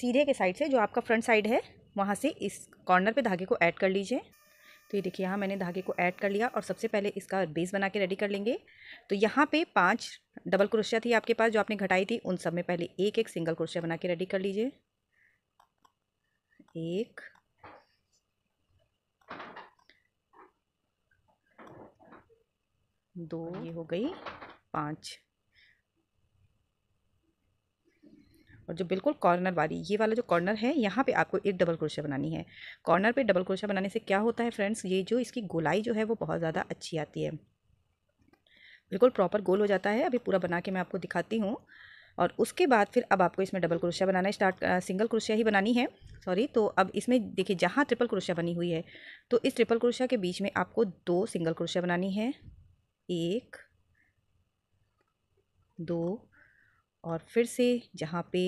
सीधे के साइड से जो आपका फ्रंट साइड है वहाँ से इस कॉर्नर पर धागे को ऐड कर लीजिए तो ये देखिए यहाँ मैंने धागे को ऐड कर लिया और सबसे पहले इसका बेस बना के रेडी कर लेंगे तो यहाँ पे पांच डबल क्रोशिया थी आपके पास जो आपने घटाई थी उन सब में पहले एक एक सिंगल क्रोशिया बना के रेडी कर लीजिए एक दो ये हो गई पाँच और जो बिल्कुल कॉर्नर वाली ये वाला जो कॉर्नर है यहाँ पे आपको एक डबल क्रोशा बनानी है कॉर्नर पे डबल क्रोशा बनाने से क्या होता है फ्रेंड्स ये जो इसकी गोलाई जो है वो बहुत ज़्यादा अच्छी आती है बिल्कुल प्रॉपर गोल हो जाता है अभी पूरा बना के मैं आपको दिखाती हूँ और उसके बाद फिर अब आपको इसमें डबल क्रोशिया बनाना है स्टार्ट सिंगल क्रोशिया ही बनानी है सॉरी तो अब इसमें देखिए जहाँ ट्रिपल क्रोशिया बनी हुई है तो इस ट्रिपल क्रोशिया के बीच में आपको दो सिंगल क्रोशिया बनानी है एक दो और फिर से जहाँ पे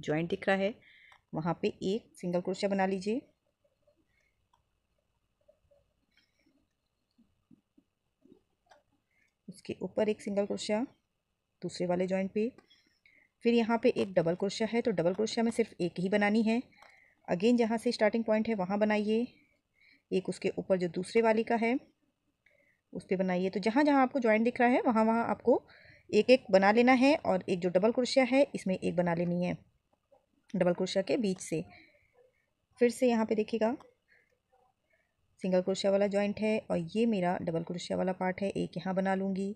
जॉइंट दिख रहा है वहाँ पे एक सिंगल क्रोशिया बना लीजिए उसके ऊपर एक सिंगल क्रोशिया दूसरे वाले ज्वाइंट पे फिर यहाँ पे एक डबल क्रोशिया है तो डबल क्रोशिया में सिर्फ एक ही बनानी है अगेन जहाँ से स्टार्टिंग पॉइंट है वहाँ बनाइए एक उसके ऊपर जो दूसरे वाली का है उस पर बनाइए तो जहाँ जहाँ आपको ज्वाइंट दिख रहा है वहाँ वहाँ आपको एक एक बना लेना है और एक जो डबल क्रोशिया है इसमें एक बना लेनी है डबल क्रोशिया के बीच से फिर से यहाँ पे देखिएगा सिंगल क्रोशिया वाला जॉइंट है और ये मेरा डबल क्रोशिया वाला पार्ट है एक यहाँ बना लूँगी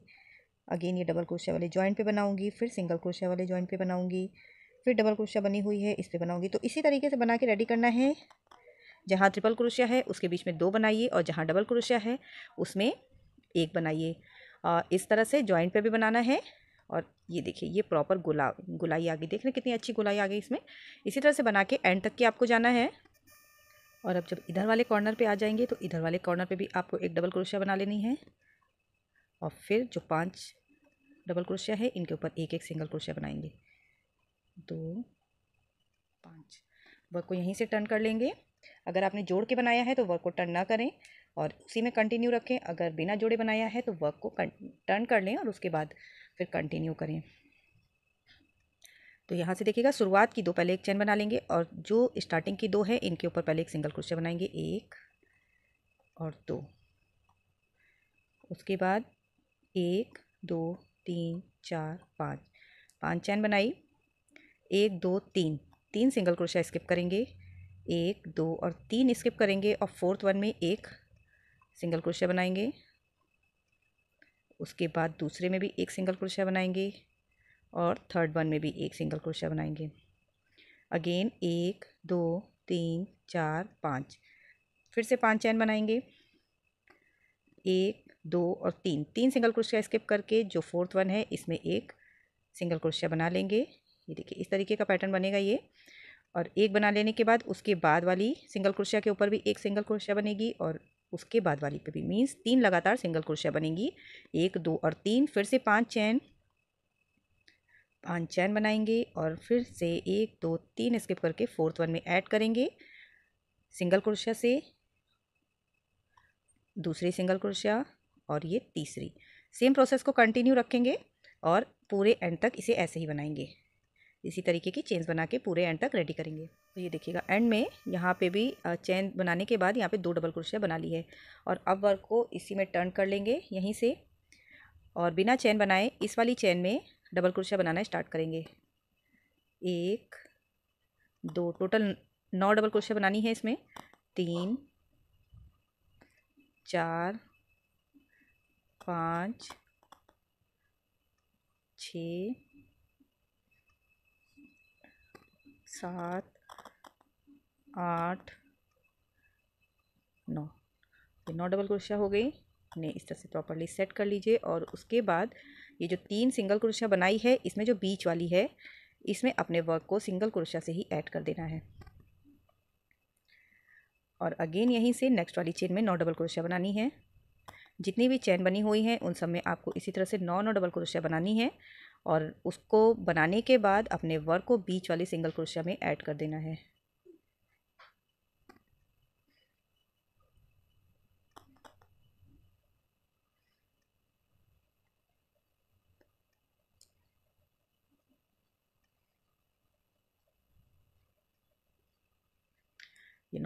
अगेन ये डबल क्रोशिया वाले जॉइंट पे बनाऊँगी फिर सिंगल क्रोशिया वाले जॉइंट पे बनाऊँगी फिर डबल क्रोशिया बनी हुई है इस पर बनाऊँगी तो इसी तरीके से बना के रेडी करना है जहाँ ट्रिपल क्रोशिया है उसके बीच में दो बनाइए और जहाँ डबल क्रोशिया है उसमें एक बनाइए इस तरह से जॉइंट पर भी बनाना है और ये देखिए ये प्रॉपर गुला गुलाई आ गई देख रहे कितनी अच्छी गुलाई आ गई इसमें इसी तरह से बना के एंड तक की आपको जाना है और अब जब इधर वाले कॉर्नर पे आ जाएंगे तो इधर वाले कॉर्नर पे भी आपको एक डबल क्रोशिया बना लेनी है और फिर जो पांच डबल क्रोशिया है इनके ऊपर एक एक सिंगल क्रोशिया बनाएंगे दो पाँच वर्क को यहीं से टर्न कर लेंगे अगर आपने जोड़ के बनाया है तो वर्क को टर्न ना करें और उसी में कंटिन्यू रखें अगर बिना जोड़े बनाया है तो वर्क को टर्न कर लें और उसके बाद फिर कंटिन्यू करें तो यहाँ से देखिएगा शुरुआत की दो पहले एक चैन बना लेंगे और जो स्टार्टिंग की दो है इनके ऊपर पहले एक सिंगल क्रोशिया बनाएंगे एक और दो उसके बाद एक दो तीन चार पाँच पांच चैन बनाई एक दो तीन तीन सिंगल क्रोशिया स्किप करेंगे एक दो और तीन स्किप करेंगे और फोर्थ वन में एक सिंगल क्रोशिया बनाएंगे उसके बाद दूसरे में भी एक सिंगल क्रोशिया बनाएंगे और थर्ड वन में भी एक सिंगल क्रोशिया बनाएंगे अगेन एक दो तीन चार पाँच फिर से पांच चैन बनाएंगे एक दो और तीन तीन सिंगल क्रोशिया स्किप करके जो फोर्थ वन है इसमें एक सिंगल क्रोशिया बना लेंगे ये देखिए इस तरीके का पैटर्न बनेगा ये और एक बना लेने के बाद उसके बाद वाली सिंगल क्रोशिया के ऊपर भी एक सिंगल क्रोशिया बनेगी और उसके बाद वाली पे भी मीन्स तीन लगातार सिंगल क्रोशिया बनेंगी एक दो और तीन फिर से पांच चैन पांच चैन बनाएंगे और फिर से एक दो तीन स्किप करके फोर्थ वन में ऐड करेंगे सिंगल क्रोशिया से दूसरी सिंगल क्रोशिया और ये तीसरी सेम प्रोसेस को कंटिन्यू रखेंगे और पूरे एंड तक इसे ऐसे ही बनाएंगे इसी तरीके की चेन्स बना के पूरे एंड तक रेडी करेंगे तो ये देखिएगा एंड में यहाँ पे भी चेन बनाने के बाद यहाँ पे दो डबल क्रोशिया बना ली है और अब वर्क को इसी में टर्न कर लेंगे यहीं से और बिना चेन बनाए इस वाली चेन में डबल क्रोशिया बनाना स्टार्ट करेंगे एक दो टोटल नौ डबल क्रोशिया बनानी है इसमें तीन चार पाँच छ सात आठ नौ ये नौ डबल क्रोशिया हो गई ने इस तरह से प्रॉपरली सेट कर लीजिए और उसके बाद ये जो तीन सिंगल क्रोशिया बनाई है इसमें जो बीच वाली है इसमें अपने वर्क को सिंगल क्रोशिया से ही ऐड कर देना है और अगेन यहीं से नेक्स्ट वाली चेन में नौ डबल क्रोशिया बनानी है जितनी भी चेन बनी हुई हैं उन सब में आपको इसी तरह से नौ नौ डबल क्रोशिया बनानी है और उसको बनाने के बाद अपने वर्क को बीच वाली सिंगल क्रोशिया में ऐड कर देना है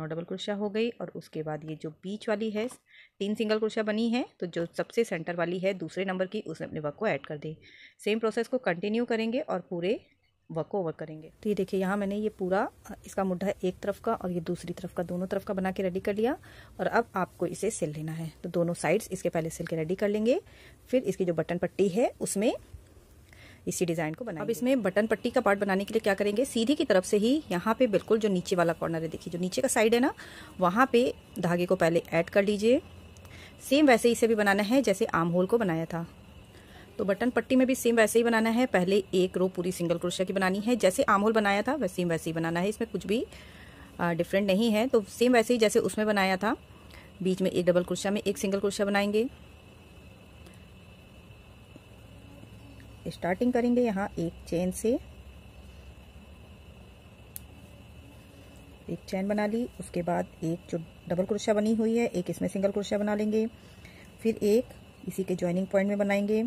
नौ डबल क्रोशिया हो गई और उसके बाद ये जो बीच वाली है तीन सिंगल क्रोशिया बनी है तो जो सबसे सेंटर वाली है दूसरे नंबर की उसने अपने वर्क को ऐड कर दी सेम प्रोसेस को कंटिन्यू करेंगे और पूरे वर्क को ओवर करेंगे तो ये देखिए यहाँ मैंने ये पूरा इसका मुड्ढा एक तरफ का और ये दूसरी तरफ का दोनों तरफ का बना के रेडी कर लिया और अब आपको इसे सिल लेना है तो दोनों साइड्स इसके पहले सिल के रेडी कर लेंगे फिर इसकी जो बटन पट्टी है उसमें इसी डिज़ाइन को बनाएंगे अब इसमें बटन पट्टी का पार्ट बनाने के लिए क्या करेंगे सीधी की तरफ से ही यहाँ पे बिल्कुल जो नीचे वाला कॉर्नर है देखिए जो नीचे का साइड है ना वहाँ पे धागे को पहले ऐड कर लीजिए सेम वैसे इसे भी बनाना है जैसे आम होल को बनाया था तो बटन पट्टी में भी सेम वैसे ही बनाना है पहले एक रो पूरी सिंगल क्रोशिया की बनानी है जैसे आम होल बनाया था वैसे सेम वैसे ही बनाना है इसमें कुछ भी डिफरेंट नहीं है तो सेम वैसे ही जैसे उसमें बनाया था बीच में एक डबल क्रोशिया में एक सिंगल क्रोशिया बनाएंगे स्टार्टिंग करेंगे यहाँ एक चेन से एक चेन बना ली उसके बाद एक जो डबल क्रोशिया बनी हुई है एक इसमें सिंगल क्रोशिया बना लेंगे फिर एक इसी के ज्वाइनिंग पॉइंट में बनाएंगे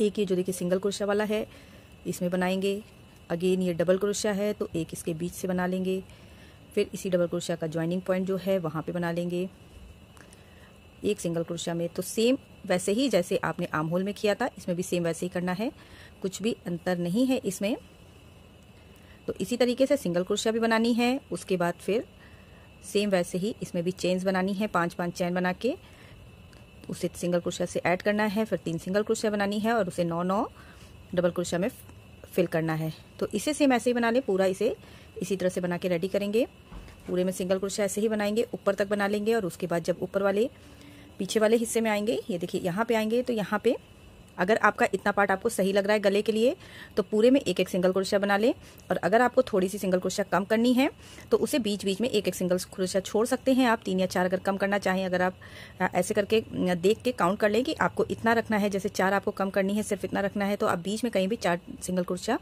एक ये जो देखिए सिंगल क्रोशिया वाला है इसमें बनाएंगे अगेन ये डबल क्रोशिया है तो एक इसके बीच से बना लेंगे फिर इसी डबल क्रोशिया का ज्वाइनिंग पॉइंट जो है वहाँ पे बना लेंगे एक सिंगल क्रोशिया में तो सेम वैसे ही जैसे आपने आम होल में किया था इसमें भी सेम वैसे ही करना है कुछ भी अंतर नहीं है इसमें तो इसी तरीके से सिंगल क्रोशिया भी बनानी है उसके बाद फिर सेम वैसे ही इसमें भी चेन्स बनानी है पांच पांच चैन बना के उसे सिंगल क्रोशिया से ऐड करना है फिर तीन सिंगल क्रोशिया बनानी है और उसे नौ नौ डबल क्रोशिया में फिल करना है तो इसे सेम ऐसे ही बना लें पूरा इसे इसी तरह से बना के रेडी करेंगे पूरे में सिंगल क्रोशिया ऐसे ही बनाएंगे ऊपर तक बना लेंगे और उसके बाद जब ऊपर वाले पीछे वाले हिस्से में आएंगे ये देखिए यहाँ पे आएंगे तो यहाँ पे अगर आपका इतना पार्ट आपको सही लग रहा है गले के लिए तो पूरे में एक एक सिंगल क्रोशिया बना लें और अगर आपको थोड़ी सी सिंगल क्रोशिया कम करनी है तो उसे बीच बीच में एक एक सिंगल क्रोशिया छोड़ सकते हैं आप तीन या चार अगर कम करना चाहें अगर आप ऐसे करके देख के काउंट कर लें कि आपको इतना रखना है जैसे चार आपको कम करनी है सिर्फ इतना रखना है तो आप बीच में कहीं भी चार सिंगल क्रोशिया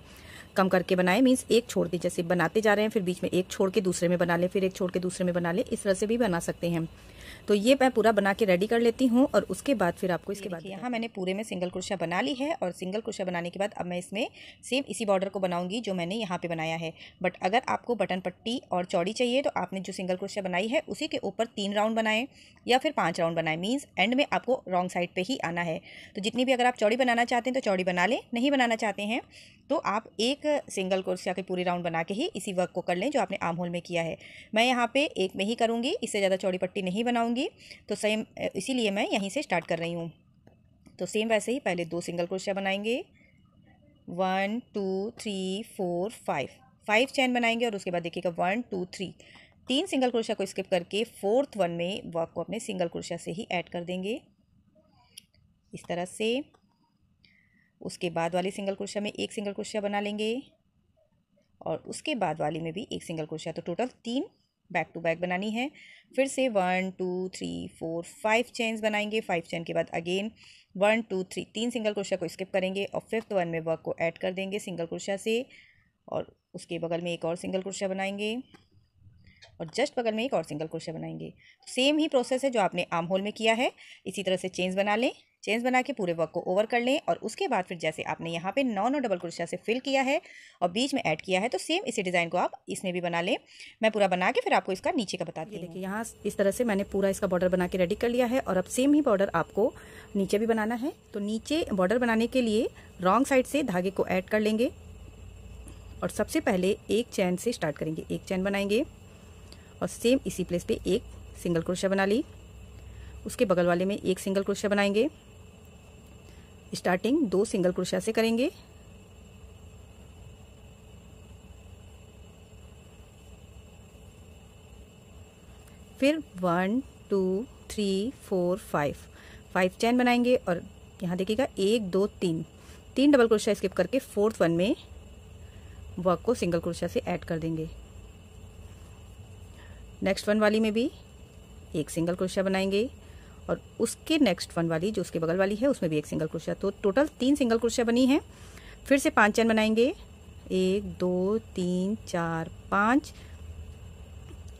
कम करके बनाएं मीन्स एक छोड़ दें जैसे बनाते जा रहे हैं फिर बीच में एक छोड़ के दूसरे में बना लें फिर एक छोड़ के दूसरे में बना लें इस तरह से भी बना सकते हैं तो ये मैं पूरा बना के रेडी कर लेती हूँ और उसके बाद फिर आपको इसके बाद यहाँ मैंने पूरे में सिंगल कुर्सिया बना ली है और सिंगल कुर्सिया बनाने के बाद अब मैं इसमें सेम इसी बॉर्डर को बनाऊंगी जो मैंने यहाँ पे बनाया है बट अगर आपको बटन पट्टी और चौड़ी चाहिए तो आपने जो सिंगल कुर्सिया बनाई है उसी के ऊपर तीन राउंड बनाएं या फिर पाँच राउंड बनाएं मीन्स एंड में आपको रॉन्ग साइड पर ही आना है तो जितनी भी अगर आप चौड़ी बनाना चाहते हैं तो चौड़ी बना लें नहीं बनाना चाहते हैं तो आप एक सिंगल कुर्सिया के पूरे राउंड बना के ही इसी वर्क को कर लें जो आपने आम होल में किया है मैं यहाँ पर एक में ही करूँगी इससे ज़्यादा चौड़ी पट्टी नहीं बनाऊँगी करूँगी तो सेम इसीलिए मैं यहीं से स्टार्ट कर रही हूँ तो सेम वैसे ही पहले दो सिंगल क्रोशिया बनाएंगे one two three four five five chain बनाएंगे और उसके बाद देखिएगा वन टू थ्री तीन सिंगल क्रोशिया को स्किप करके फोर्थ वन में वर्क को अपने सिंगल क्रोशिया से ही ऐड कर देंगे इस तरह से उसके बाद वाले सिंगल क्रोशिया में एक सिंगल क्रोशिया बना लेंगे और उसके बाद वाली में भी एक सिंगल क्रोशिया तो टोटल तीन बैक टू बैक बनानी है फिर से one two three four five chains बनाएंगे फाइव चेन के बाद अगेन वन टू थ्री तीन सिंगल क्रोशिया को स्किप करेंगे और फिफ्थ वन में वर्क को ऐड कर देंगे सिंगल क्रोशिया से और उसके बगल में एक और सिंगल क्रोशिया बनाएंगे और जस्ट बगल में एक और सिंगल क्रोशिया बनाएंगे सेम ही प्रोसेस है जो आपने आर्म होल में किया है इसी तरह से चेंज बना लें चेंज बना के पूरे वर्क को ओवर कर लें और उसके बाद फिर जैसे आपने यहाँ पे नौ नौ डबल क्रोशिया से फिल किया है और बीच में ऐड किया है तो सेम इसी डिज़ाइन को आप इसमें भी बना लें मैं पूरा बना के फिर आपको इसका नीचे का बता दिया देखिए यहाँ इस तरह से मैंने पूरा इसका बॉर्डर बना के रेडी कर लिया है और अब सेम ही बॉर्डर आपको नीचे भी बनाना है तो नीचे बॉर्डर बनाने के लिए रॉन्ग साइड से धागे को ऐड कर लेंगे और सबसे पहले एक चैन से स्टार्ट करेंगे एक चैन बनाएंगे और सेम इसी प्लेस पे एक सिंगल क्रोशिया बना ली उसके बगल वाले में एक सिंगल क्रोशिया बनाएंगे स्टार्टिंग दो सिंगल क्रोशिया से करेंगे फिर one two three four five five chain बनाएंगे और यहाँ देखिएगा एक दो तीन तीन डबल क्रोशिया स्किप करके फोर्थ वन में वर्क को सिंगल क्रोशिया से ऐड कर देंगे नेक्स्ट वन वाली में भी एक सिंगल क्रोशिया बनाएंगे और उसके नेक्स्ट वन वाली जो उसके बगल वाली है उसमें भी एक सिंगल क्रोशिया तो टोटल तीन सिंगल क्रोशिया बनी है फिर से पांच चैन बनाएंगे एक दो तीन चार पाँच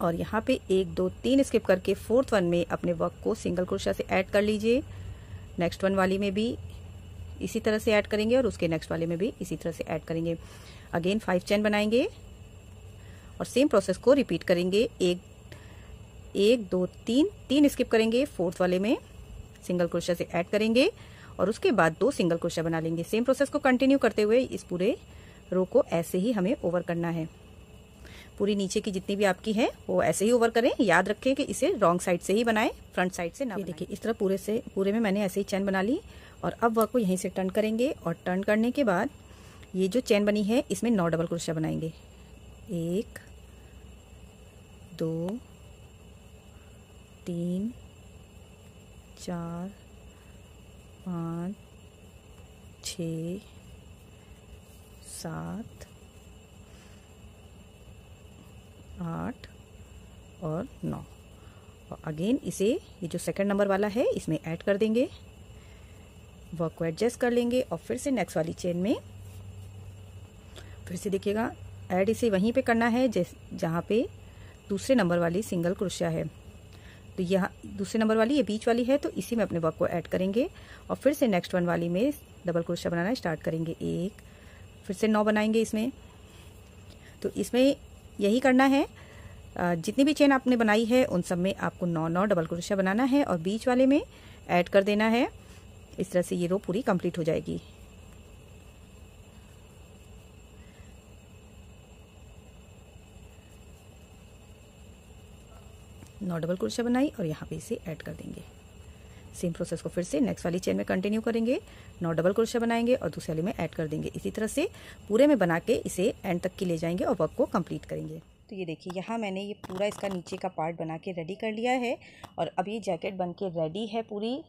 और यहाँ पे एक दो तीन स्किप करके फोर्थ वन में अपने वर्क को सिंगल क्रोशिया से ऐड कर लीजिए नेक्स्ट वन वाली में भी इसी तरह से ऐड करेंगे और उसके नेक्स्ट वाले में भी इसी तरह से ऐड करेंगे अगेन फाइव चैन बनाएंगे और सेम प्रोसेस को रिपीट करेंगे एक एक दो तीन तीन स्किप करेंगे फोर्थ वाले में सिंगल क्रोशा से ऐड करेंगे और उसके बाद दो सिंगल क्रोशा बना लेंगे सेम प्रोसेस को कंटिन्यू करते हुए इस पूरे रो को ऐसे ही हमें ओवर करना है पूरी नीचे की जितनी भी आपकी है वो ऐसे ही ओवर करें याद रखें कि इसे रॉन्ग साइड से ही बनाएं फ्रंट साइड से ना देखिए इस तरह पूरे से पूरे में मैंने ऐसे ही चैन बना ली और अब वर्क को यहीं से टर्न करेंगे और टर्न करने के बाद ये जो चैन बनी है इसमें नौ डबल क्रोशिया बनाएंगे एक दो तीन चार पाँच छ सात आठ और नौ और अगेन इसे ये जो सेकंड नंबर वाला है इसमें ऐड कर देंगे वर्क को एडजस्ट कर लेंगे और फिर से नेक्स्ट वाली चेन में फिर से देखिएगा ऐड इसे वहीं पे करना है जहाँ पे दूसरे नंबर वाली सिंगल क्रोशिया है तो यहाँ दूसरे नंबर वाली ये बीच वाली है तो इसी में अपने वर्क को ऐड करेंगे और फिर से नेक्स्ट वन वाली में डबल क्रोशिया बनाना स्टार्ट करेंगे एक फिर से नौ बनाएंगे इसमें तो इसमें यही करना है जितनी भी चेन आपने बनाई है उन सब में आपको नौ नौ डबल क्रोशिया बनाना है और बीच वाले में ऐड कर देना है इस तरह से ये रो पूरी कंप्लीट हो जाएगी नौ डबल क्रोशिया बनाई और यहाँ पे इसे ऐड कर देंगे सेम प्रोसेस को फिर से नेक्स्ट वाली चेन में कंटिन्यू करेंगे नौ डबल क्रोशिया बनाएंगे और दूसरे वाली में ऐड कर देंगे इसी तरह से पूरे में बना के इसे एंड तक की ले जाएंगे और वर्क को कम्प्लीट करेंगे तो ये देखिए यहाँ मैंने ये पूरा इसका नीचे का पार्ट बना के रेडी कर लिया है और अब ये जैकेट बन के रेडी है पूरी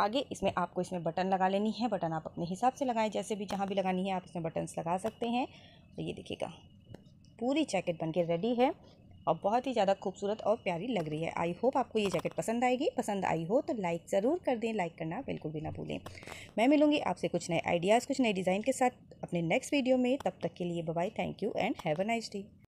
आगे इसमें आपको इसमें बटन लगा लेनी है बटन आप अपने हिसाब से लगाएं जैसे भी जहाँ भी लगानी है आप इसमें बटन्स लगा सकते हैं तो ये देखिएगा पूरी जैकेट बन के रेडी है और बहुत ही ज़्यादा खूबसूरत और प्यारी लग रही है आई होप आपको ये जैकेट पसंद आएगी पसंद आई हो तो लाइक ज़रूर कर दें लाइक करना बिल्कुल भी ना भूलें मैं मिलूँगी आपसे कुछ नए आइडियाज़ कुछ नए डिज़ाइन के साथ अपने नेक्स्ट वीडियो में तब तक के लिए bye thank you and have a nice day